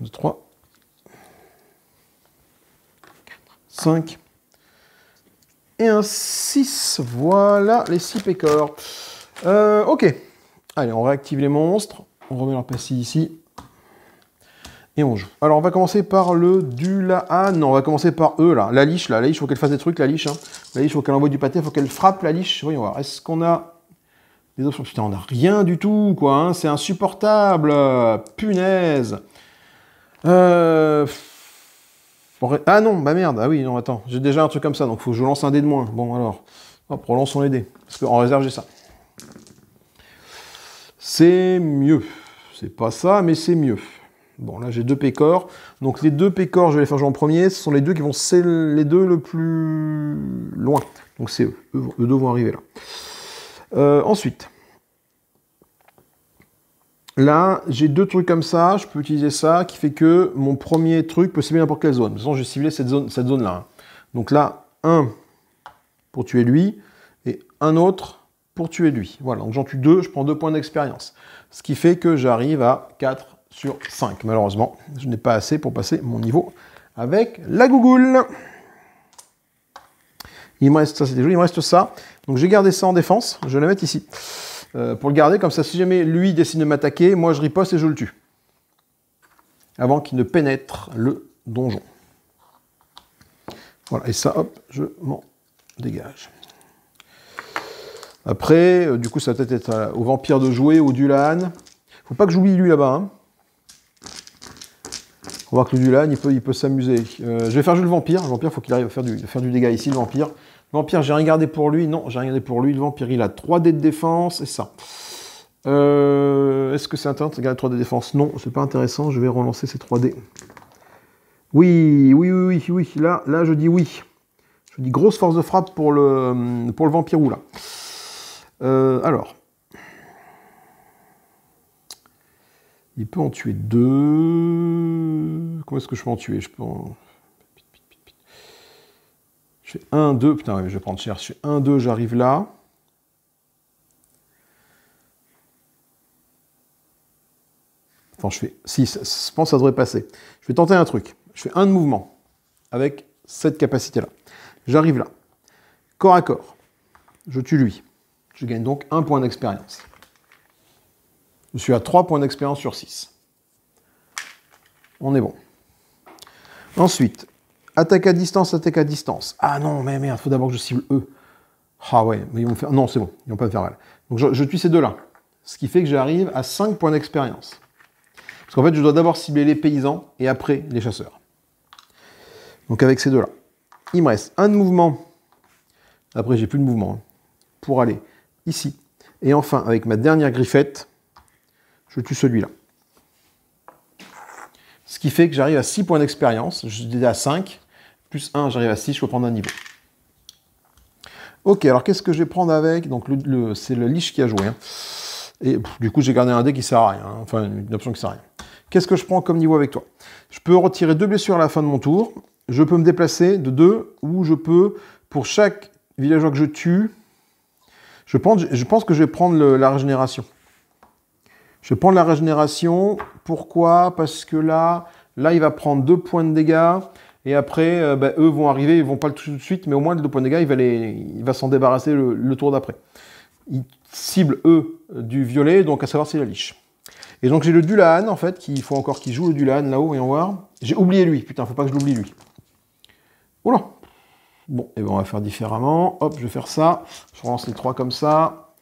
1, 2, 3. 5 et un 6. Voilà les 6 pécores. Euh, ok. Allez, on réactive les monstres. On remet leur pastille ici. Et on joue. Alors, on va commencer par le du la non, on va commencer par eux là. La liche, là. La liche, faut qu'elle fasse des trucs, la liche. Hein. La liche, faut qu'elle envoie du pâté, faut qu'elle frappe la liche. Voyons voir. Est-ce qu'on a des options Putain, on a rien du tout, quoi. Hein. C'est insupportable. Punaise. Euh ah non, bah merde, ah oui, non, attends, j'ai déjà un truc comme ça, donc faut que je lance un dé de moins. Bon, alors, hop, relançons les dés, parce qu'en réserve, j'ai ça. C'est mieux. C'est pas ça, mais c'est mieux. Bon, là, j'ai deux pécores. Donc, les deux pécores, je vais les faire jouer en premier. Ce sont les deux qui vont... C'est les deux le plus loin. Donc, c'est eux. eux. deux vont arriver là. Euh, ensuite... Là, j'ai deux trucs comme ça, je peux utiliser ça, qui fait que mon premier truc peut cibler n'importe quelle zone. De toute façon, je ciblé cette zone-là. Cette hein. zone Donc là, un pour tuer lui, et un autre pour tuer lui. Voilà, donc j'en tue deux, je prends deux points d'expérience. Ce qui fait que j'arrive à 4 sur 5. Malheureusement, je n'ai pas assez pour passer mon niveau avec la Google. Il me reste ça, c'est joli, il me reste ça. Donc j'ai gardé ça en défense, je vais la mettre ici. Euh, pour le garder, comme ça si jamais lui décide de m'attaquer, moi je riposte et je le tue. Avant qu'il ne pénètre le donjon. Voilà, et ça, hop, je m'en dégage. Après, euh, du coup, ça va peut-être être, euh, au vampire de jouer, au Dulan. Faut pas que j'oublie lui là-bas. Hein. On voit que le Dulan, il peut, il peut s'amuser. je vais faire jouer le vampire. Le vampire, faut qu'il arrive faire du, à faire du dégât ici, le vampire. Vampire, j'ai rien gardé pour lui. Non, j'ai rien gardé pour lui. Le vampire, il a 3 dés de défense et ça. Euh, est-ce que c'est intéressant de garder 3 d de défense Non, c'est pas intéressant. Je vais relancer ces 3 dés. Oui, oui, oui, oui, oui. Là, là, je dis oui. Je dis grosse force de frappe pour le, pour le vampire ou là. Euh, alors. Il peut en tuer deux. Comment est-ce que je peux en tuer Je peux je fais 1, 2, putain, je vais prendre cher. Je 1, 2, j'arrive là. Enfin, je fais 6, je pense que ça devrait passer. Je vais tenter un truc. Je fais un de mouvement avec cette capacité-là. J'arrive là. Corps à corps. Je tue lui. Je gagne donc un point d'expérience. Je suis à 3 points d'expérience sur 6. On est bon. Ensuite, Attaque à distance, attaque à distance. Ah non, mais merde, faut d'abord que je cible eux. Ah ouais, mais ils vont faire... Non, c'est bon, ils vont pas me faire mal. Donc je, tue ces deux-là. Ce qui fait que j'arrive à 5 points d'expérience. Parce qu'en fait, je dois d'abord cibler les paysans et après les chasseurs. Donc avec ces deux-là. Il me reste un de mouvement. Après, j'ai plus de mouvement. Hein, pour aller ici. Et enfin, avec ma dernière griffette, je tue celui-là. Ce qui fait que j'arrive à 6 points d'expérience. Je suis déjà à 5. Plus 1, j'arrive à 6, je peux prendre un niveau. Ok, alors qu'est-ce que je vais prendre avec Donc, c'est le Lich qui a joué. Hein. Et du coup, j'ai gardé un dé qui sert à rien. Hein. Enfin, une option qui sert à rien. Qu'est-ce que je prends comme niveau avec toi Je peux retirer deux blessures à la fin de mon tour. Je peux me déplacer de deux, ou je peux, pour chaque villageois que je tue, je pense, je pense que je vais prendre la régénération. Je vais prendre la régénération. Pourquoi Parce que là, là, il va prendre deux points de dégâts. Et après, euh, bah, eux vont arriver, ils vont pas le tout de suite, mais au moins le gars, il va, les, il va s'en débarrasser le, tour d'après. Ils ciblent, eux, du violet, donc à savoir c'est la liche. Et donc j'ai le Dulan, en fait, qu'il faut encore qu'il joue le Dulan là-haut, voyons voir. J'ai oublié lui, putain, faut pas que je l'oublie lui. Oula Bon, et eh ben on va faire différemment. Hop, je vais faire ça. Je relance les trois comme ça.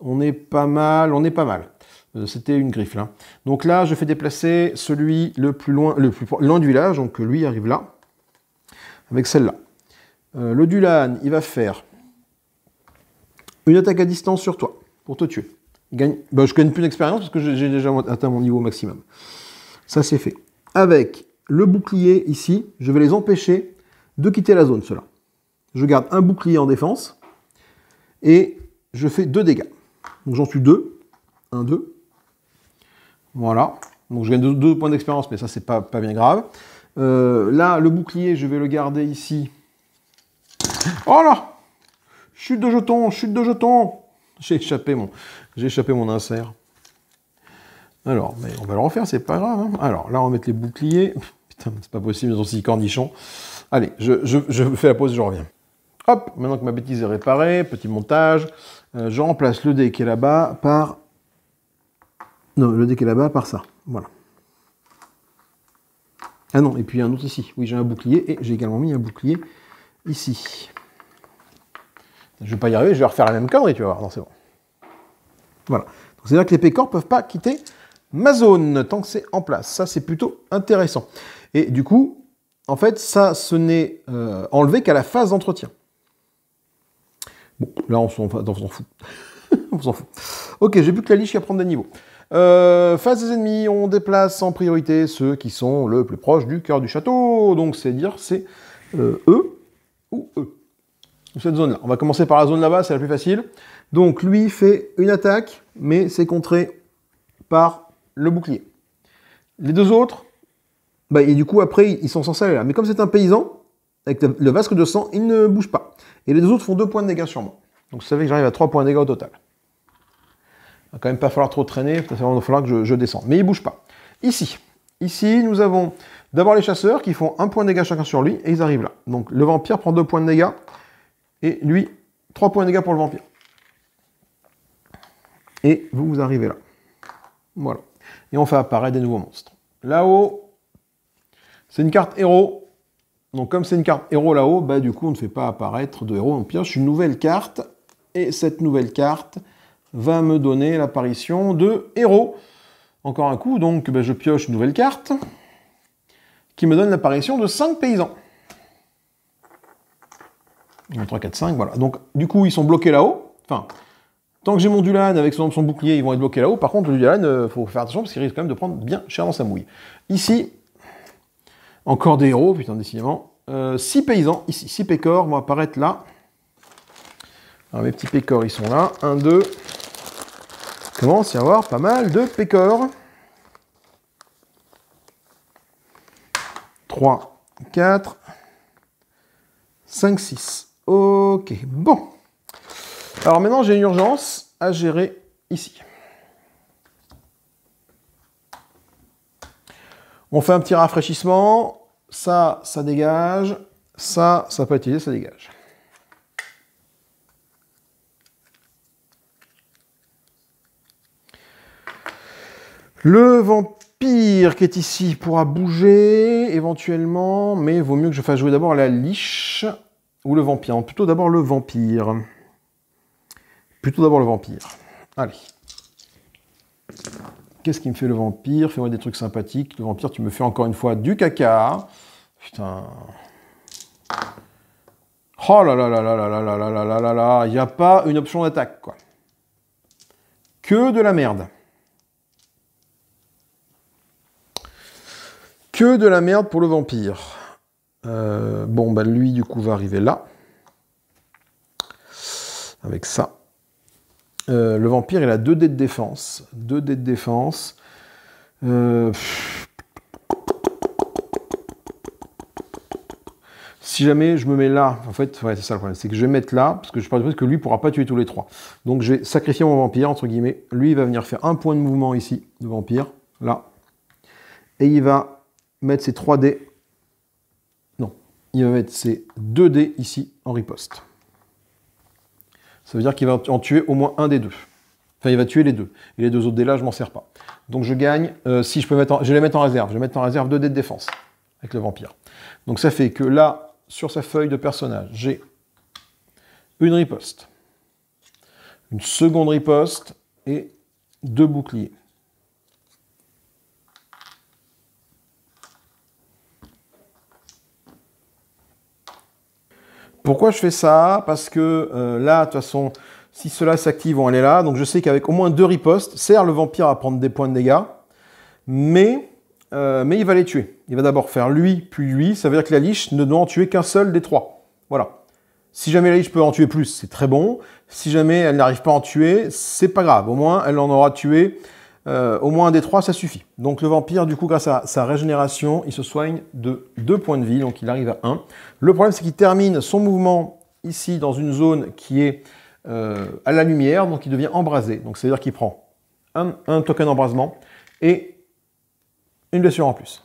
On est pas mal, on est pas mal. Euh, c'était une griffe là. Donc là, je fais déplacer celui le plus loin, le plus loin du village, donc lui arrive là avec celle-là. Euh, le Dulan, il va faire une attaque à distance sur toi pour te tuer. Je gagne... Bah, je gagne plus d'expérience parce que j'ai déjà atteint mon niveau maximum. Ça, c'est fait. Avec le bouclier ici, je vais les empêcher de quitter la zone, ceux Je garde un bouclier en défense et je fais deux dégâts. Donc j'en suis deux. Un, deux. Voilà. Donc je gagne deux points d'expérience, mais ça, c'est pas, pas bien grave. Euh, là, le bouclier, je vais le garder ici. Oh là Chute de jetons, chute de jetons J'ai échappé mon, j'ai échappé mon insert. Alors, mais on va le refaire, c'est pas grave. Hein. Alors, là, on va mettre les boucliers. *laughs* Putain, c'est pas possible, ils ont si cornichons. Allez, je, fais la pause, je reviens. Hop, maintenant que ma bêtise est réparée, petit montage, euh, je remplace le dé qui est là-bas par... Non, le dé qui est là-bas par ça. Voilà. Ah non, et puis un autre ici. Oui, j'ai un bouclier et j'ai également mis un bouclier ici. Je ne vais pas y arriver, je vais refaire la même connerie, tu vas voir. Non, c'est bon. Voilà. c'est-à-dire que les pécores peuvent pas quitter ma zone tant que c'est en place. Ça, c'est plutôt intéressant. Et du coup, en fait, ça, ce n'est euh, enlevé qu'à la phase d'entretien. Bon, là, on s'en fout. *laughs* on s'en fout. ok, j'ai vu que la liche à prendre des niveaux. Euh, face des ennemis, on déplace en priorité ceux qui sont le plus proche du cœur du château. Donc c'est dire c'est euh, eux, ou eux. Cette zone-là. On va commencer par la zone là-bas, c'est la plus facile. Donc lui fait une attaque, mais c'est contré par le bouclier. Les deux autres, bah, et du coup après ils sont censés aller là. Mais comme c'est un paysan, avec le vasque de sang, il ne bouge pas. Et les deux autres font deux points de dégâts sur moi. Donc vous savez que j'arrive à trois points de dégâts au total va quand même pas falloir trop traîner, il va falloir que je, descende. Mais il bouge pas. Ici, ici nous avons d'abord les chasseurs qui font un point de dégâts chacun sur lui, et ils arrivent là. Donc le vampire prend deux points de dégâts, et lui, trois points de dégâts pour le vampire. Et vous, vous arrivez là. Voilà. Et on fait apparaître des nouveaux monstres. Là-haut, c'est une carte héros. Donc comme c'est une carte héros là-haut, bah du coup on ne fait pas apparaître de héros, on pioche une nouvelle carte. Et cette nouvelle carte, va me donner l'apparition de héros. Encore un coup, donc ben, je pioche une nouvelle carte qui me donne l'apparition de 5 paysans. 1, 3, 4, 5, voilà. Donc du coup, ils sont bloqués là-haut. Enfin, tant que j'ai mon Dulan avec son, son, bouclier, ils vont être bloqués là-haut. Par contre, le Dulan, il euh, faut faire attention parce qu'il risque quand même de prendre bien cher dans sa mouille. Ici, encore des héros, putain, décidément. 6 euh, paysans, ici, 6 pécores vont apparaître là. Alors, mes petits pécores, ils sont là. 1, 2, il commence à y avoir pas mal de pécores. 3, 4, 5, 6. Ok, bon. Alors maintenant, j'ai une urgence à gérer ici. On fait un petit rafraîchissement. Ça, ça dégage. Ça, ça peut utiliser ça dégage. Le vampire qui est ici pourra bouger éventuellement, mais vaut mieux que je fasse jouer d'abord la liche ou le vampire. Plutôt d'abord le vampire. Plutôt d'abord le vampire. Allez. Qu'est-ce qui me fait le vampire Fais-moi des trucs sympathiques. Le vampire, tu me fais encore une fois du caca. Putain. Oh là là là là là là là là là là là là. Il n'y a pas une option d'attaque, quoi. Que de la merde. Que de la merde pour le vampire. Euh, bon, ben lui, du coup, va arriver là. Avec ça. Euh, le vampire, il a 2 dés de défense. 2 dés de défense. Euh, si jamais je me mets là, en fait, c'est ça le problème, c'est que je vais mettre là, parce que je pense du que lui ne pourra pas tuer tous les trois. Donc je vais sacrifier mon vampire, entre guillemets. Lui, il va venir faire un point de mouvement ici, de vampire, là. Et il va mettre ses 3 dés. Non, il va mettre ses 2 dés ici en riposte. Ça veut dire qu'il va en tuer au moins un des deux. Enfin, il va tuer les deux. Et les deux autres dés là, je m'en sers pas. Donc je gagne, euh, si je peux mettre en, je les mettre en réserve. Je vais mettre en réserve 2 dés de défense avec le vampire. Donc ça fait que là, sur sa feuille de personnage, j'ai une riposte, une seconde riposte et deux boucliers. Pourquoi je fais ça Parce que euh, là, de toute façon, si cela s'active, on est là. Donc je sais qu'avec au moins deux ripostes, sert le vampire à prendre des points de dégâts, mais, euh, mais il va les tuer. Il va d'abord faire lui, puis lui. Ça veut dire que la liche ne doit en tuer qu'un seul des trois. Voilà. Si jamais la liche peut en tuer plus, c'est très bon. Si jamais elle n'arrive pas à en tuer, c'est pas grave. Au moins, elle en aura tué euh, au moins un des trois, ça suffit. Donc le vampire, du coup, grâce à sa régénération, il se soigne de deux points de vie, donc il arrive à un. Le problème, c'est qu'il termine son mouvement ici dans une zone qui est euh, à la lumière, donc il devient embrasé. Donc c'est-à-dire qu'il prend un, token d'embrasement et une blessure en plus.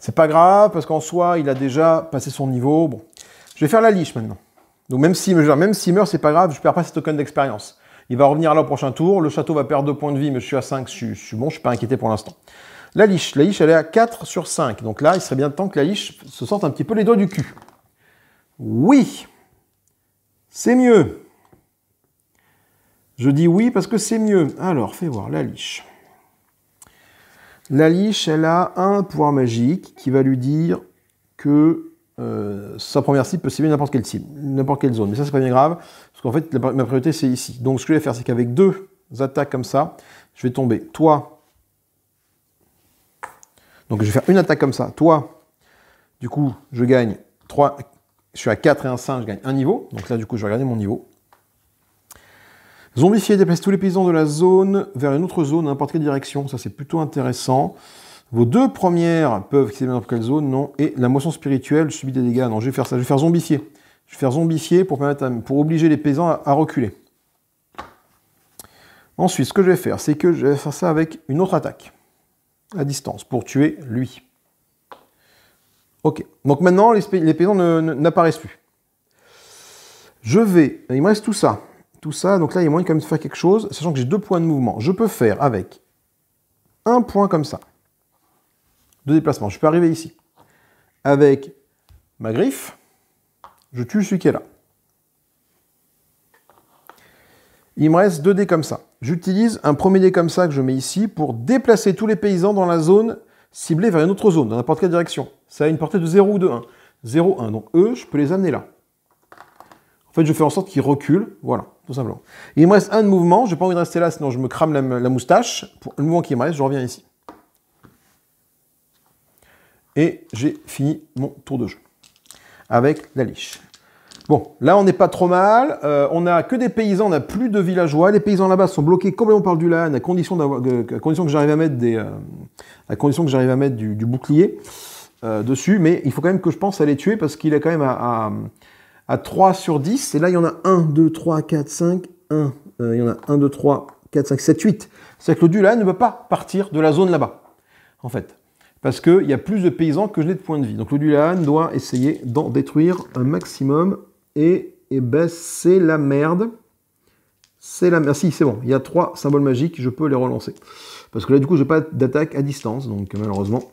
C'est pas grave, parce qu'en soi, il a déjà passé son niveau. Bon, je vais faire la liche maintenant. Donc même si, même s'il meurt, c'est pas grave, je perds pas ces tokens d'expérience. Il va revenir là au prochain tour. Le château va perdre 2 points de vie, mais je suis à 5. Je suis, bon, je suis pas inquiété pour l'instant. La liche, la liche, elle est à 4 sur 5. Donc là, il serait bien temps que la liche se sorte un petit peu les doigts du cul. Oui, c'est mieux. Je dis oui parce que c'est mieux. Alors, fais voir la liche. La liche, elle a un pouvoir magique qui va lui dire que euh, sa première cible peut cibler n'importe quelle cible, n'importe quelle zone. Mais ça, c'est pas bien grave. Parce qu'en fait, ma priorité, c'est ici. Donc, ce que je vais faire, c'est qu'avec deux attaques comme ça, je vais tomber. Toi. Donc, je vais faire une attaque comme ça. Toi. Du coup, je gagne 3. Je suis à 4 et un 5, je gagne un niveau. Donc là, du coup, je vais regarder mon niveau. Zombifier déplace tous les paysans de la zone vers une autre zone, n'importe quelle direction. Ça, c'est plutôt intéressant. Vos deux premières peuvent quitter n'importe quelle zone, non. Et la moisson spirituelle subit des dégâts. Non, je vais faire ça. Je vais faire zombifier. Je vais faire zombifier pour, obliger les paysans à, reculer. Ensuite, ce que je vais faire, c'est que je vais faire ça avec une autre attaque, à distance, pour tuer lui. Ok, donc maintenant les, les paysans n'apparaissent plus. Je vais, il me reste tout ça, tout ça, donc là il y a moyen quand même de faire quelque chose, sachant que j'ai deux points de mouvement. Je peux faire avec un point comme ça, de déplacement, je peux arriver ici, avec ma griffe, je tue celui qui est là. Il me reste deux dés comme ça. J'utilise un premier dé comme ça que je mets ici pour déplacer tous les paysans dans la zone ciblée vers une autre zone, dans n'importe quelle direction. Ça a une portée de 0 ou de 1. 0, 1. Donc eux, je peux les amener là. En fait, je fais en sorte qu'ils reculent. Voilà, tout simplement. il me reste un de mouvement. Je n'ai pas envie de rester là, sinon je me crame la, la moustache. Pour le mouvement qui me reste, je reviens ici. Et j'ai fini mon tour de jeu avec la liche. Bon, là on n'est pas trop mal, euh, on n'a que des paysans, on n'a plus de villageois, les paysans là-bas sont bloqués complètement par du LAN, à condition, condition que j'arrive à mettre, des, euh, condition que à mettre du, bouclier euh, dessus, mais il faut quand même que je pense à les tuer, parce qu'il est quand même à, 3 sur 10, et là il y en a 1, 2, 3, 4, 5, 1, il y en a 1, 2, 3, 4, 5, 7, 8. C'est-à-dire que le Dulan ne va pas partir de la zone là-bas, en fait parce qu'il y a plus de paysans que je n'ai de points de vie. Donc le doit essayer d'en détruire un maximum. Et, et eh ben c'est la merde. C'est la merde. Si, c'est bon. Il y a trois symboles magiques, je peux les relancer. Parce que là, du coup, je n'ai pas d'attaque à distance, donc malheureusement.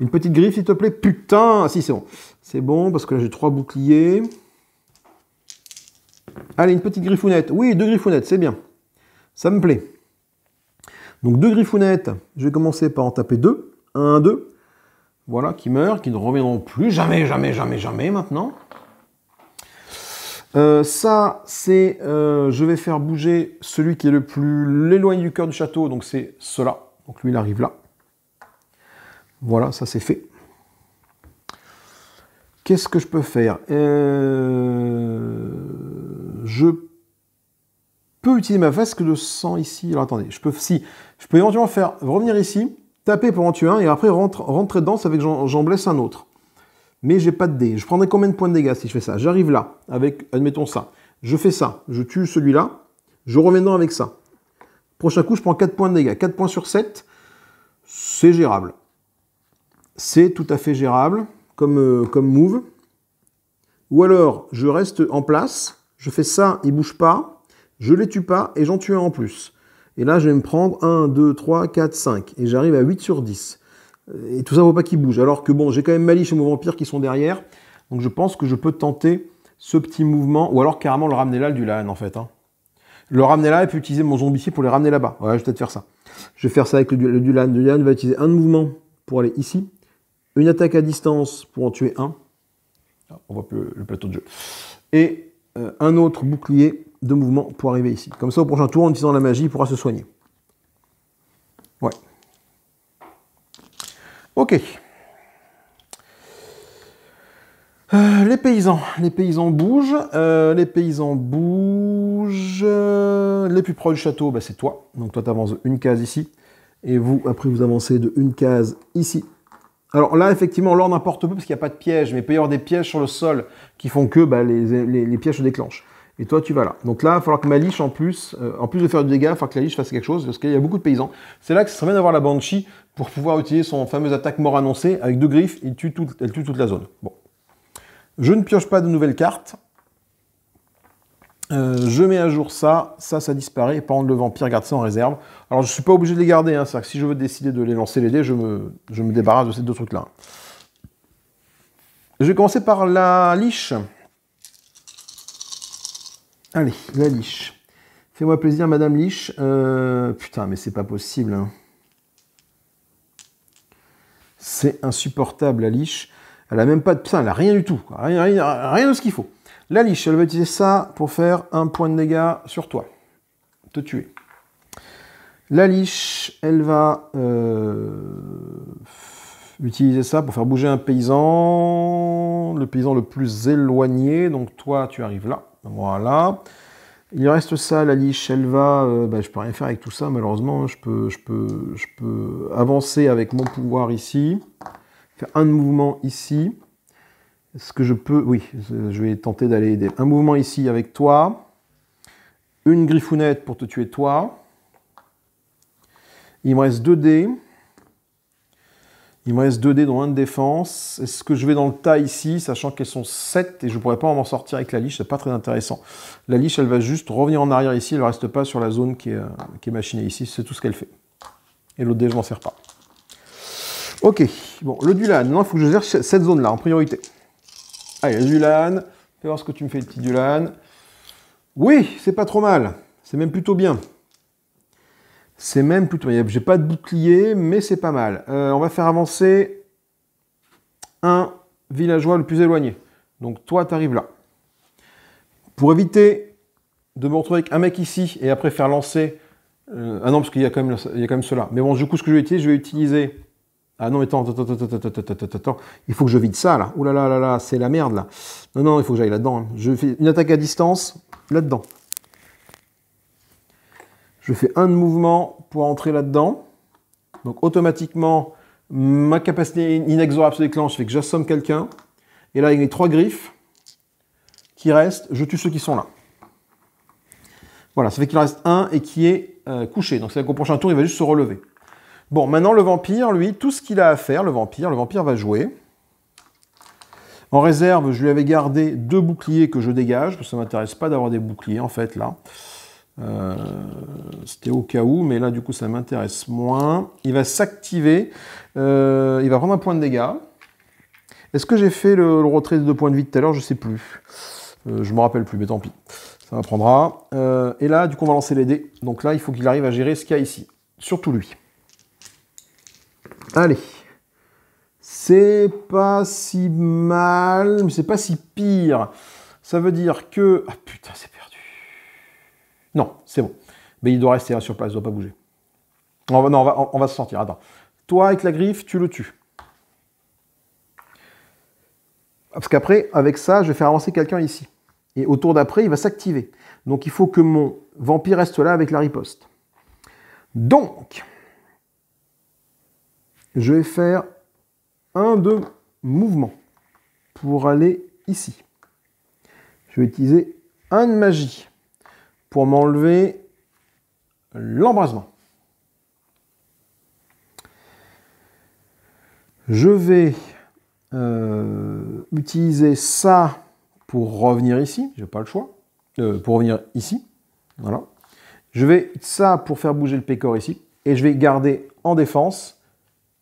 Une petite griffe, s'il te plaît. Putain Si, c'est bon. C'est bon, parce que là, j'ai trois boucliers. Allez, une petite griffounette. Oui, deux griffounettes, c'est bien. Ça me plaît. Donc deux griffounettes, je vais commencer par en taper deux. 1, 2, voilà, qui meurent, qui ne reviendront plus, jamais, jamais, jamais, jamais maintenant. Euh, ça, c'est, euh, je vais faire bouger celui qui est le plus éloigné du cœur du château, donc c'est cela. Donc lui, il arrive là. Voilà, ça c'est fait. Qu'est-ce que je peux faire euh, Je peux utiliser ma vasque de sang ici. Alors attendez, je peux, si, je peux éventuellement faire revenir ici taper pour en tuer un et après rentre, rentrer dedans avec j'en blesse un autre. Mais j'ai pas de dé. Je prendrai combien de points de dégâts si je fais ça J'arrive là, avec, admettons ça. Je fais ça, je tue celui-là, je reviens dedans avec ça. Prochain coup, je prends 4 points de dégâts. 4 points sur 7, c'est gérable. C'est tout à fait gérable comme, euh, comme move. Ou alors, je reste en place, je fais ça, il bouge pas, je les tue pas et j'en tue un en plus. Et là, je vais me prendre 1, 2, 3, 4, 5. Et j'arrive à 8 sur 10. Et tout ça ne vaut pas qu'il bouge. Alors que bon, j'ai quand même liche et mon vampire qui sont derrière. Donc je pense que je peux tenter ce petit mouvement. Ou alors carrément le ramener là, le Dulan en fait. Hein. Le ramener là et puis utiliser mon zombie pour les ramener là-bas. Ouais, je vais peut-être faire ça. Je vais faire ça avec le, le Dulan. Le Dulan va utiliser un mouvement pour aller ici. Une attaque à distance pour en tuer un. Ah, on voit plus le plateau de jeu. Et euh, un autre bouclier de mouvement pour arriver ici. Comme ça, au prochain tour, en utilisant la magie, il pourra se soigner. Ouais. Ok. Euh, les paysans, les paysans bougent, euh, les paysans bougent, euh, les plus proches du château, bah, c'est toi, donc toi tu avances une case ici, et vous, après vous avancez de une case ici. Alors là, effectivement, l'or n'importe peu parce qu'il n'y a pas de piège, mais il peut y avoir des pièges sur le sol qui font que bah, les pièges se déclenchent et toi tu vas là. Donc là, il va falloir que ma liche, en plus, euh, en plus de faire du dégât, il va falloir que la liche fasse quelque chose, parce qu'il y a beaucoup de paysans. C'est là que ce serait bien d'avoir la Banshee pour pouvoir utiliser son fameuse attaque mort annoncée. Avec deux griffes, tue elle tue toute la zone. Bon. Je ne pioche pas de nouvelles cartes. Euh, je mets à jour ça, ça, ça disparaît, et par le vampire garde ça en réserve. Alors je ne suis pas obligé de les garder, hein. c'est-à-dire que si je veux décider de les lancer les dés, je me, je me débarrasse de ces deux trucs-là. Je vais commencer par la liche. Allez, la liche. Fais-moi plaisir, Madame Liche. Euh, putain, mais c'est pas possible. Hein. C'est insupportable, la Liche. Elle a même pas de... Putain, elle a rien du tout. Rien, de ce qu'il faut. La Liche, elle va utiliser ça pour faire un point de dégâts sur toi. Te tuer. La Liche, elle va euh, utiliser ça pour faire bouger un paysan. Le paysan le plus éloigné. Donc toi, tu arrives là. Voilà. Il reste ça, la liche Shelva, euh, bah, je peux rien faire avec tout ça, malheureusement. Je peux, je peux, je peux avancer avec mon pouvoir ici, faire un mouvement ici. Est-ce que je peux... Oui, je vais tenter d'aller Un mouvement ici avec toi. Une griffounette pour te tuer toi. Il me reste 2 dés. Il me reste 2 dés dont 1 de défense. Est-ce que je vais dans le tas ici, sachant qu'elles sont 7 et je ne pourrais pas m'en sortir avec la liche, c'est pas très intéressant. La liche, elle va juste revenir en arrière ici, elle ne reste pas sur la zone qui est, euh, est machinée ici, c'est tout ce qu'elle fait. Et l'autre dé, je m'en sers pas. Ok, bon, le Dulan, non, il faut que je gère cette zone-là en priorité. Allez, le Dulan, fais voir ce que tu me fais, le petit Dulan. Oui, c'est pas trop mal, c'est même plutôt bien. C'est même plutôt... J'ai pas de bouclier, mais c'est pas mal. Euh, on va faire avancer un villageois le plus éloigné. Donc toi, t'arrives là. Pour éviter de me retrouver avec un mec ici et après faire lancer... Euh, ah non, parce qu'il y, a quand même, il y a quand même cela. Mais bon, du coup, ce que je vais utiliser, je vais utiliser... Ah non, attends, attends, attends, attends, attends, attends, attends. Il faut que je vide ça, là. Ouh là là là là, c'est la merde, là. Non, non, il faut que j'aille là-dedans. Hein. Je fais une attaque à distance, là-dedans. Je fais un de mouvement pour entrer là-dedans. Donc automatiquement, ma capacité inexorable se déclenche, fait que j'assomme quelqu'un. Et là, il y a les trois griffes qui restent, je tue ceux qui sont là. Voilà, ça fait qu'il reste un et qui est euh, couché. Donc c'est qu'au prochain tour, il va juste se relever. Bon, maintenant le vampire, lui, tout ce qu'il a à faire, le vampire, le vampire va jouer. En réserve, je lui avais gardé deux boucliers que je dégage, parce que ça ne m'intéresse pas d'avoir des boucliers, en fait, là. Euh, c'était au cas où, mais là du coup ça m'intéresse moins. Il va s'activer, euh, il va prendre un point de dégâts. Est-ce que j'ai fait le, retrait de deux points de vie tout à l'heure Je sais plus. Euh, je me rappelle plus, mais tant pis. Ça m'apprendra. et là, du coup, on va lancer les dés. Donc là, il faut qu'il arrive à gérer ce qu'il y a ici. Surtout lui. Allez. C'est pas si mal, mais c'est pas si pire. Ça veut dire que... Ah putain, c'est non, c'est bon. Mais il doit rester là hein, sur place, il doit pas bouger. On va, non, on va, se sortir. Attends. Toi, avec la griffe, tu le tues. Parce qu'après, avec ça, je vais faire avancer quelqu'un ici. Et au tour d'après, il va s'activer. Donc il faut que mon vampire reste là avec la riposte. Donc, je vais faire un, de mouvement pour aller ici. Je vais utiliser un de magie pour m'enlever l'embrasement. Je vais euh, utiliser ça pour revenir ici, j'ai pas le choix, euh, pour revenir ici, voilà. Je vais ça pour faire bouger le pécor ici, et je vais garder en défense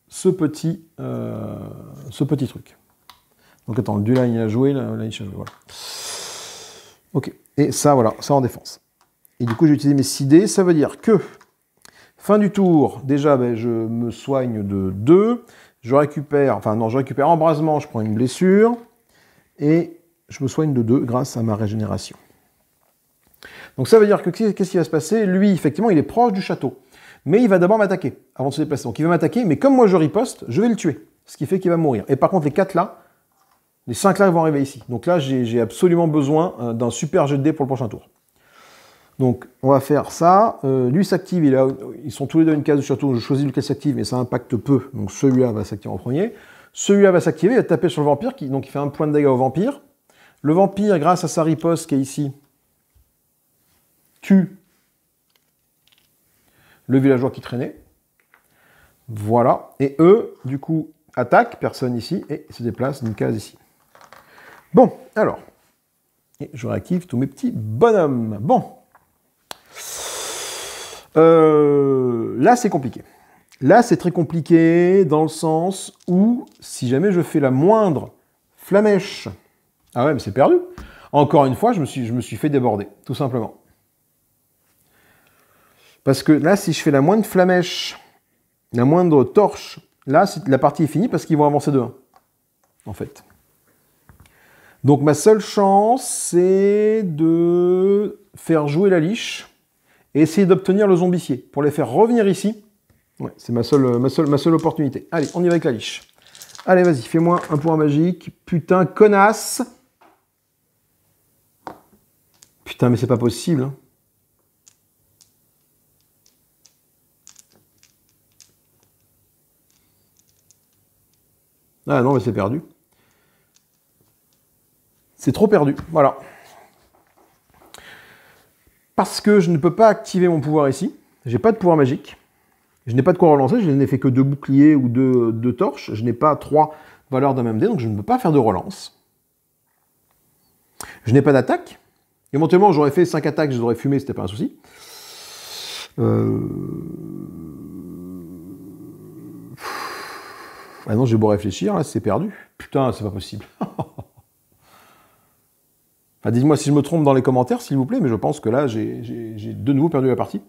ce petit, euh, ce petit truc. Donc attends, du line il a joué, là, il a joué, voilà. Ok, et ça voilà, ça en défense. Et du coup, j'ai utilisé mes 6 dés, Ça veut dire que, fin du tour, déjà, ben, je me soigne de 2. Je récupère, enfin non, je récupère embrasement, je prends une blessure. Et je me soigne de 2 grâce à ma régénération. Donc ça veut dire que qu'est-ce qui va se passer Lui, effectivement, il est proche du château. Mais il va d'abord m'attaquer avant de se déplacer. Donc il va m'attaquer, mais comme moi je riposte, je vais le tuer. Ce qui fait qu'il va mourir. Et par contre, les 4 là, les 5 là, ils vont arriver ici. Donc là, j'ai absolument besoin euh, d'un super jet de dés pour le prochain tour. Donc on va faire ça. Euh, lui s'active, ils sont tous les deux une case de surtout, je choisis lequel s'active, mais ça impacte peu. Donc celui-là va s'activer en premier. Celui-là va s'activer, il va taper sur le vampire, qui, donc il fait un point de dégâts au vampire. Le vampire, grâce à sa riposte qui est ici, tue le villageois qui traînait. Voilà. Et eux, du coup, attaquent, personne ici, et se déplacent d'une case ici. Bon, alors. Et je réactive tous mes petits bonhommes. Bon. Euh, là, c'est compliqué. Là, c'est très compliqué dans le sens où, si jamais je fais la moindre flamèche, ah ouais, mais c'est perdu. Encore une fois, je me, suis, je me suis fait déborder, tout simplement. Parce que là, si je fais la moindre flamèche, la moindre torche, là, la partie est finie parce qu'ils vont avancer de 1, en fait. Donc ma seule chance, c'est de faire jouer la liche et essayer d'obtenir le zombicier pour les faire revenir ici. Ouais, c'est ma seule, ma, seule, ma seule opportunité. Allez, on y va avec la liche. Allez, vas-y, fais-moi un point magique. Putain, connasse Putain, mais c'est pas possible. Hein. Ah non, mais c'est perdu. C'est trop perdu, voilà parce que je ne peux pas activer mon pouvoir ici. J'ai pas de pouvoir magique. Je n'ai pas de quoi relancer, je n'ai fait que deux boucliers ou deux, torches. Je n'ai pas trois valeurs d'un même dé, donc je ne peux pas faire de relance. Je n'ai pas d'attaque. Éventuellement, j'aurais fait cinq attaques, je devrais fumer, fumé, c'était pas un souci. Euh... Ah non, j'ai beau réfléchir, là, c'est perdu. Putain, c'est pas possible. *laughs* Ah, dites-moi si je me trompe dans les commentaires, s'il vous plaît, mais je pense que là, j'ai de nouveau perdu la partie.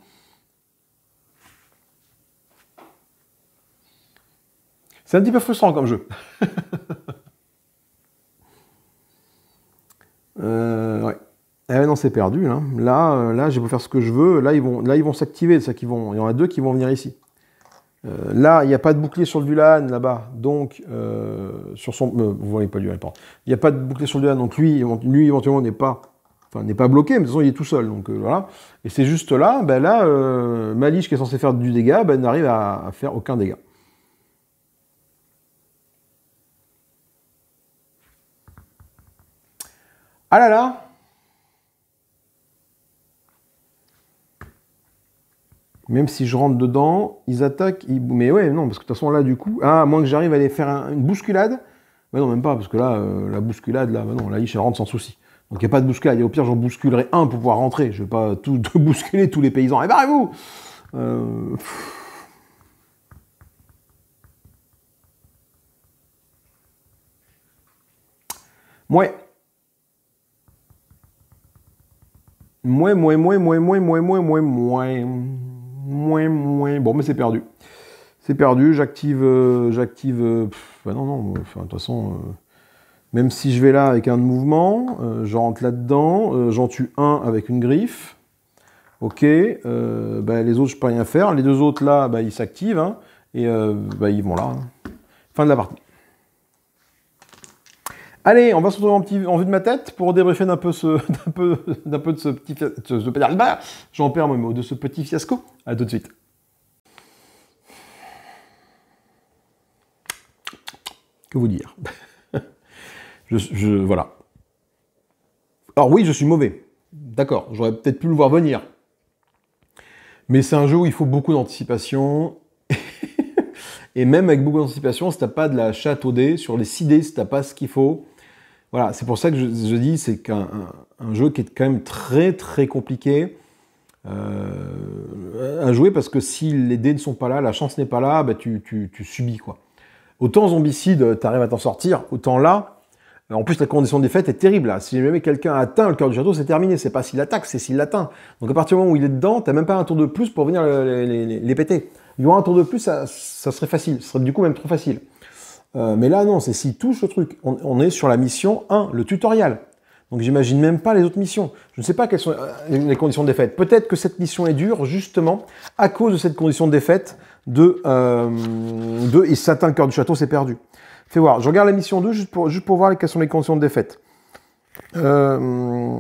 C'est un petit peu frustrant comme jeu. *laughs* Euh, ouais. Eh ben non, c'est perdu. Hein. Là, euh, là, j'ai beau faire ce que je veux. Là, ils vont, là, ils vont s'activer. Il y en a deux qui vont venir ici. Euh, là, il n'y a pas de bouclier sur le Dulan là-bas, donc euh, sur son, euh, vous voyez pas répondre. Il n'y a pas de bouclier sur le Dulan, donc lui, lui éventuellement n'est pas, n'est pas bloqué, mais de toute façon il est tout seul, donc voilà. Et c'est juste là, ben là, Malish qui est censé faire du dégât, ben n'arrive à, faire aucun dégât. Ah là là, Même si je rentre dedans, ils attaquent. Ils... Mais ouais, non, parce que de toute façon, là, du coup, ah, à moins que j'arrive à aller faire une bousculade. Mais non, même pas, parce que là, euh, la bousculade, là, bah non, là, je rentre sans souci. Donc il n'y a pas de bousculade. Et au pire, j'en bousculerai un pour pouvoir rentrer. Je ne vais pas *laughs* tout, bousculer tous les paysans. Eh ben, vous euh... Mouais. Mouais, mouais, mouais, mouais, mouais, mouais, mouais, mouais. Moins, moins. Bon, mais c'est perdu. C'est perdu. J'active. Euh, j'active. Euh, bah non, non. Euh, enfin, de toute façon, même si je vais là avec un mouvement, je rentre là-dedans, j'en tue un avec une griffe. Ok. Bah, les autres, je peux rien faire. Les deux autres là, bah, ils s'activent. Hein, et bah, ils vont là. Hein. Fin de la partie. Allez, on va se retrouver en, petit, en, vue de ma tête pour débriefer d'un peu, ce, *laughs* d'un peu, d'un peu de ce petit fiasco, J'en perds mes de ce petit fiasco. À tout de suite. Que vous dire *laughs* je, Voilà. Alors oui, je suis mauvais. D'accord, j'aurais peut-être pu le voir venir. Mais c'est un jeu où il faut beaucoup d'anticipation. *laughs* et même avec beaucoup d'anticipation, si t'as pas de la château au sur les 6 dés, si t'as pas ce qu'il faut. Voilà, c'est pour ça que je, dis, c'est qu'un un jeu qui est quand même très très compliqué. Euh, à jouer parce que si les dés ne sont pas là, la chance n'est pas là, bah, tu, subis quoi. Autant zombicide, euh, t'arrives à t'en sortir, autant là, en plus la condition de défaite est terrible Si jamais quelqu'un atteint le cœur du château, c'est terminé. C'est pas s'il attaque, c'est s'il l'atteint. Donc à partir du moment où il est dedans, t'as même pas un tour de plus pour venir les, péter. Il y aura un tour de plus, ça, serait facile. Ce serait du coup même trop facile. Euh, mais là non, c'est s'il touche le truc. On, on est sur la mission 1, le tutoriel. Donc j'imagine même pas les autres missions. Je ne sais pas quelles sont euh, les conditions de défaite. Peut-être que cette mission est dure justement à cause de cette condition de défaite de, euh, de il s'atteint le cœur du château, c'est perdu. Fais voir, je regarde la mission 2 juste pour, juste pour voir quelles sont les conditions de défaite. Euh,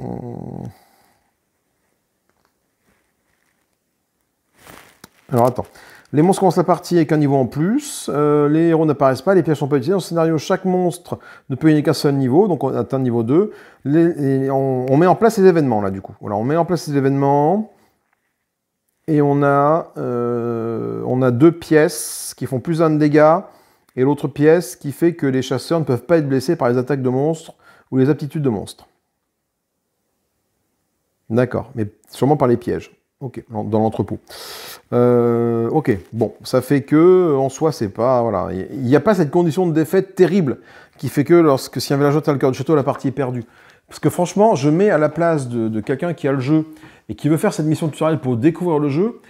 alors attends. Les monstres commencent la partie avec un niveau en plus, euh, les héros n'apparaissent pas, les pièges sont pas utilisés. Dans ce scénario, chaque monstre ne peut gagner qu'un seul niveau, donc on atteint le niveau 2. on, met en place les événements, là, du coup. Voilà, on met en place les événements, et on a, euh, on a deux pièces qui font plus un de dégâts, et l'autre pièce qui fait que les chasseurs ne peuvent pas être blessés par les attaques de monstres ou les aptitudes de monstres. D'accord, mais sûrement par les pièges. Ok, dans l'entrepôt. Euh, ok, bon, ça fait que, en soi, c'est pas. Voilà, il n'y a pas cette condition de défaite terrible qui fait que lorsque si un village a le cœur du château, la partie est perdue. Parce que franchement, je mets à la place de, quelqu'un qui a le jeu et qui veut faire cette mission tutoriel pour découvrir le jeu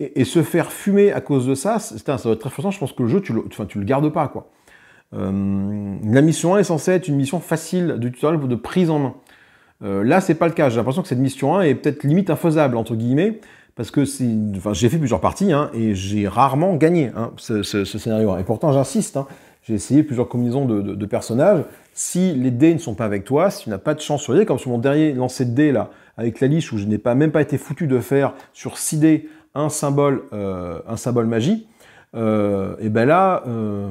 et, se faire fumer à cause de ça, ça doit être très frustrant. Je pense que le jeu, tu le, enfin, tu le gardes pas, quoi. Euh, la mission 1 est censée être une mission facile du tutoriel de prise en main. Euh, là, c'est pas le cas. J'ai l'impression que cette mission 1 est peut-être limite infaisable, entre guillemets, parce que enfin, j'ai fait plusieurs parties hein, et j'ai rarement gagné hein, ce, scénario. Hein. Et pourtant, j'insiste, hein, j'ai essayé plusieurs combinaisons de, personnages. Si les dés ne sont pas avec toi, si tu n'as pas de chance sur les dés, comme sur mon dernier lancé de dés là, avec la liche où je n'ai pas, même pas été foutu de faire sur 6 dés un symbole, euh, un symbole magie, euh, et ben là, euh,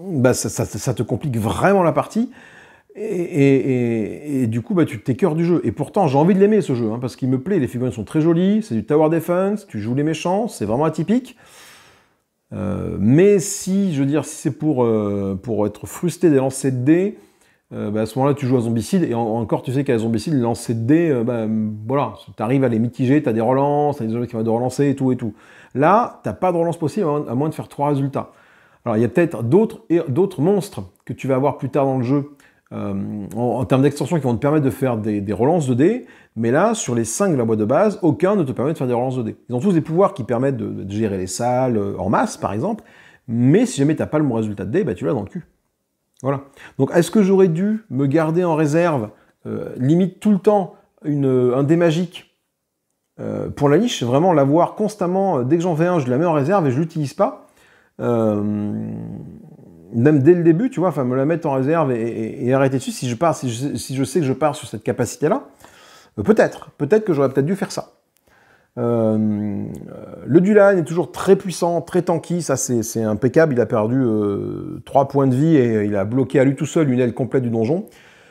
bah, ça, te complique vraiment la partie. Et, du coup, bah, tu t'es cœur du jeu. Et pourtant, j'ai envie de l'aimer ce jeu, hein, parce qu'il me plaît. Les figurines sont très jolies, c'est du tower defense, tu joues les méchants, c'est vraiment atypique. Euh, mais si, je veux dire, si c'est pour, euh, pour être frustré des lancers de dés, euh, bah, à ce moment-là, tu joues à zombicide, et encore, tu sais qu'à zombicide, les lancers de dés, bah, voilà, tu arrives à les mitiger, tu as des relances, tu as des zombies qui vont te relancer et tout et tout. Là, t'as pas de relance possible, à moins de faire trois résultats. Alors, il y a peut-être d'autres monstres que tu vas avoir plus tard dans le jeu euh, en, termes d'extension qui vont te permettre de faire des, relances de dés, mais là, sur les 5 de la boîte de base, aucun ne te permet de faire des relances de dés. Ils ont tous des pouvoirs qui permettent de, gérer les salles euh, en masse, par exemple, mais si jamais tu t'as pas le bon résultat de dés, bah, tu l'as dans le cul. Voilà. Donc est-ce que j'aurais dû me garder en réserve, euh, limite tout le temps, un dé magique pour la niche Vraiment l'avoir constamment, dès que j'en fais un, je la mets en réserve et je l'utilise pas même dès le début, tu vois, enfin, me la mettre en réserve et, arrêter dessus si je, pars, si je, sais que je pars sur cette capacité-là. Euh, peut-être, peut-être que j'aurais peut-être dû faire ça. Euh, euh, le Dulan est toujours très puissant, très tanky, ça c'est impeccable. Il a perdu 3 points de vie et il a bloqué à lui tout seul une aile complète du donjon.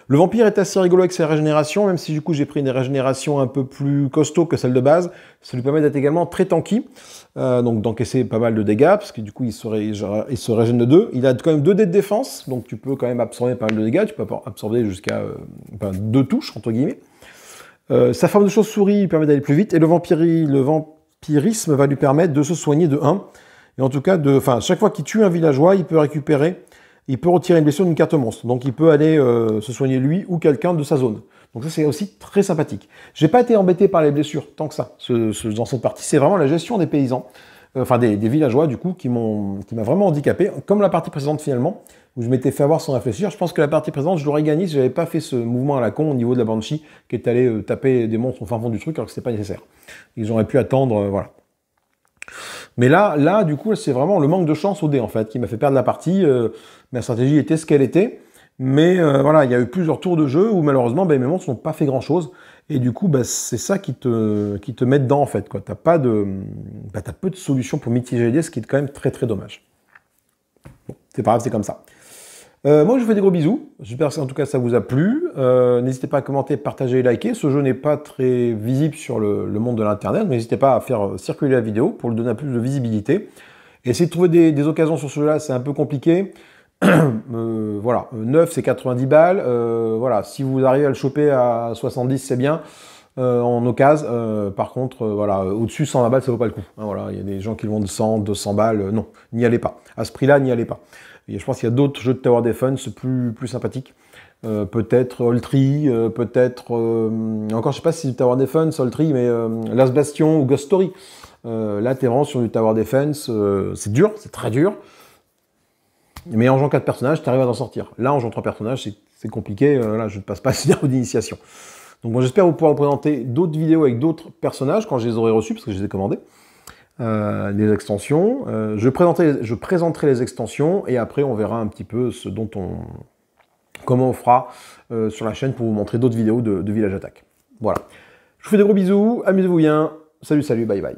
Le vampire est assez rigolo avec ses régénérations, même si du coup j'ai pris une régénération un peu plus costaud que celle de base. Ça lui permet d'être également très tanky, euh, donc d'encaisser pas mal de dégâts, parce que du coup il se, régène de deux. Il a quand même deux dés de défense, donc tu peux quand même absorber pas mal de dégâts. Tu peux absorber jusqu'à euh, deux touches, entre guillemets. Euh, sa forme de chauve-souris lui permet d'aller plus vite, et le, le vampirisme va lui permettre de se soigner de 1. Et en tout cas, de, enfin, chaque fois qu'il tue un villageois, il peut récupérer il peut retirer une blessure d'une carte monstre. Donc il peut aller euh, se soigner lui ou quelqu'un de sa zone. Donc ça c'est aussi très sympathique. J'ai pas été embêté par les blessures tant que ça dans cette partie. C'est vraiment la gestion des paysans, euh, enfin des, villageois du coup, qui m'ont, m'a vraiment handicapé. Comme la partie précédente finalement, où je m'étais fait avoir sans réfléchir. Je pense que la partie précédente je l'aurais gagné si j'avais pas fait ce mouvement à la con au niveau de la banshee qui est allé euh, taper des monstres au fin fond du truc alors que c'était pas nécessaire. Ils auraient pu attendre, voilà. Mais là, là, du coup, c'est vraiment le manque de chance au dé, en fait, qui m'a fait perdre la partie. Euh, ma stratégie était ce qu'elle était. Mais euh, voilà, il y a eu plusieurs tours de jeu où malheureusement, bah, mes monstres n'ont pas fait grand-chose. Et du coup, bah, c'est ça qui te, qui te met dedans, en fait. Tu as, pas de, bah, peu de solutions pour mitiger les dés, ce qui est quand même très, très dommage. Bon, c'est pas grave, c'est comme ça. Euh, moi, je vous fais des gros bisous. J'espère que en tout cas ça vous a plu. Euh, n'hésitez pas à commenter, partager et liker. Ce jeu n'est pas très visible sur le, monde de l'internet, n'hésitez pas à faire euh, circuler la vidéo pour lui donner plus de visibilité. Essayez de trouver des, occasions sur ce jeu-là, c'est un peu compliqué. *clears throat* voilà, 9 c'est 90 balles. voilà, si vous arrivez à le choper à 70, c'est bien. en occasion, par contre, voilà, au-dessus 120 balles, ça vaut pas le coup. Hein, voilà, il y a des gens qui le vendent 100, 200 balles. non, n'y allez pas. À ce prix-là, n'y allez pas je pense qu'il y a d'autres jeux de Tower Defense plus, sympathiques. Euh, peut-être Oltry, euh, peut-être euh, encore je sais pas si du Tower Defense, Oltry, mais Last Bastion ou Ghost Story. là, es vraiment sur du Tower Defense, c'est dur, c'est très dur. Mais en jouant 4 personnages, tu arrives à t'en sortir. Là, en jouant 3 personnages, c'est compliqué. là, je ne passe pas ce niveau d'initiation. Donc, j'espère vous pouvoir vous présenter d'autres vidéos avec d'autres personnages quand je les aurai reçus, parce que je les ai commandés les euh, extensions. Euh, je, présenterai, je, présenterai, les extensions et après on verra un petit peu ce dont on, comment on fera euh, sur la chaîne pour vous montrer d'autres vidéos de, de Village Attack. Voilà. Je vous fais des gros bisous, amusez-vous bien, salut salut, bye bye.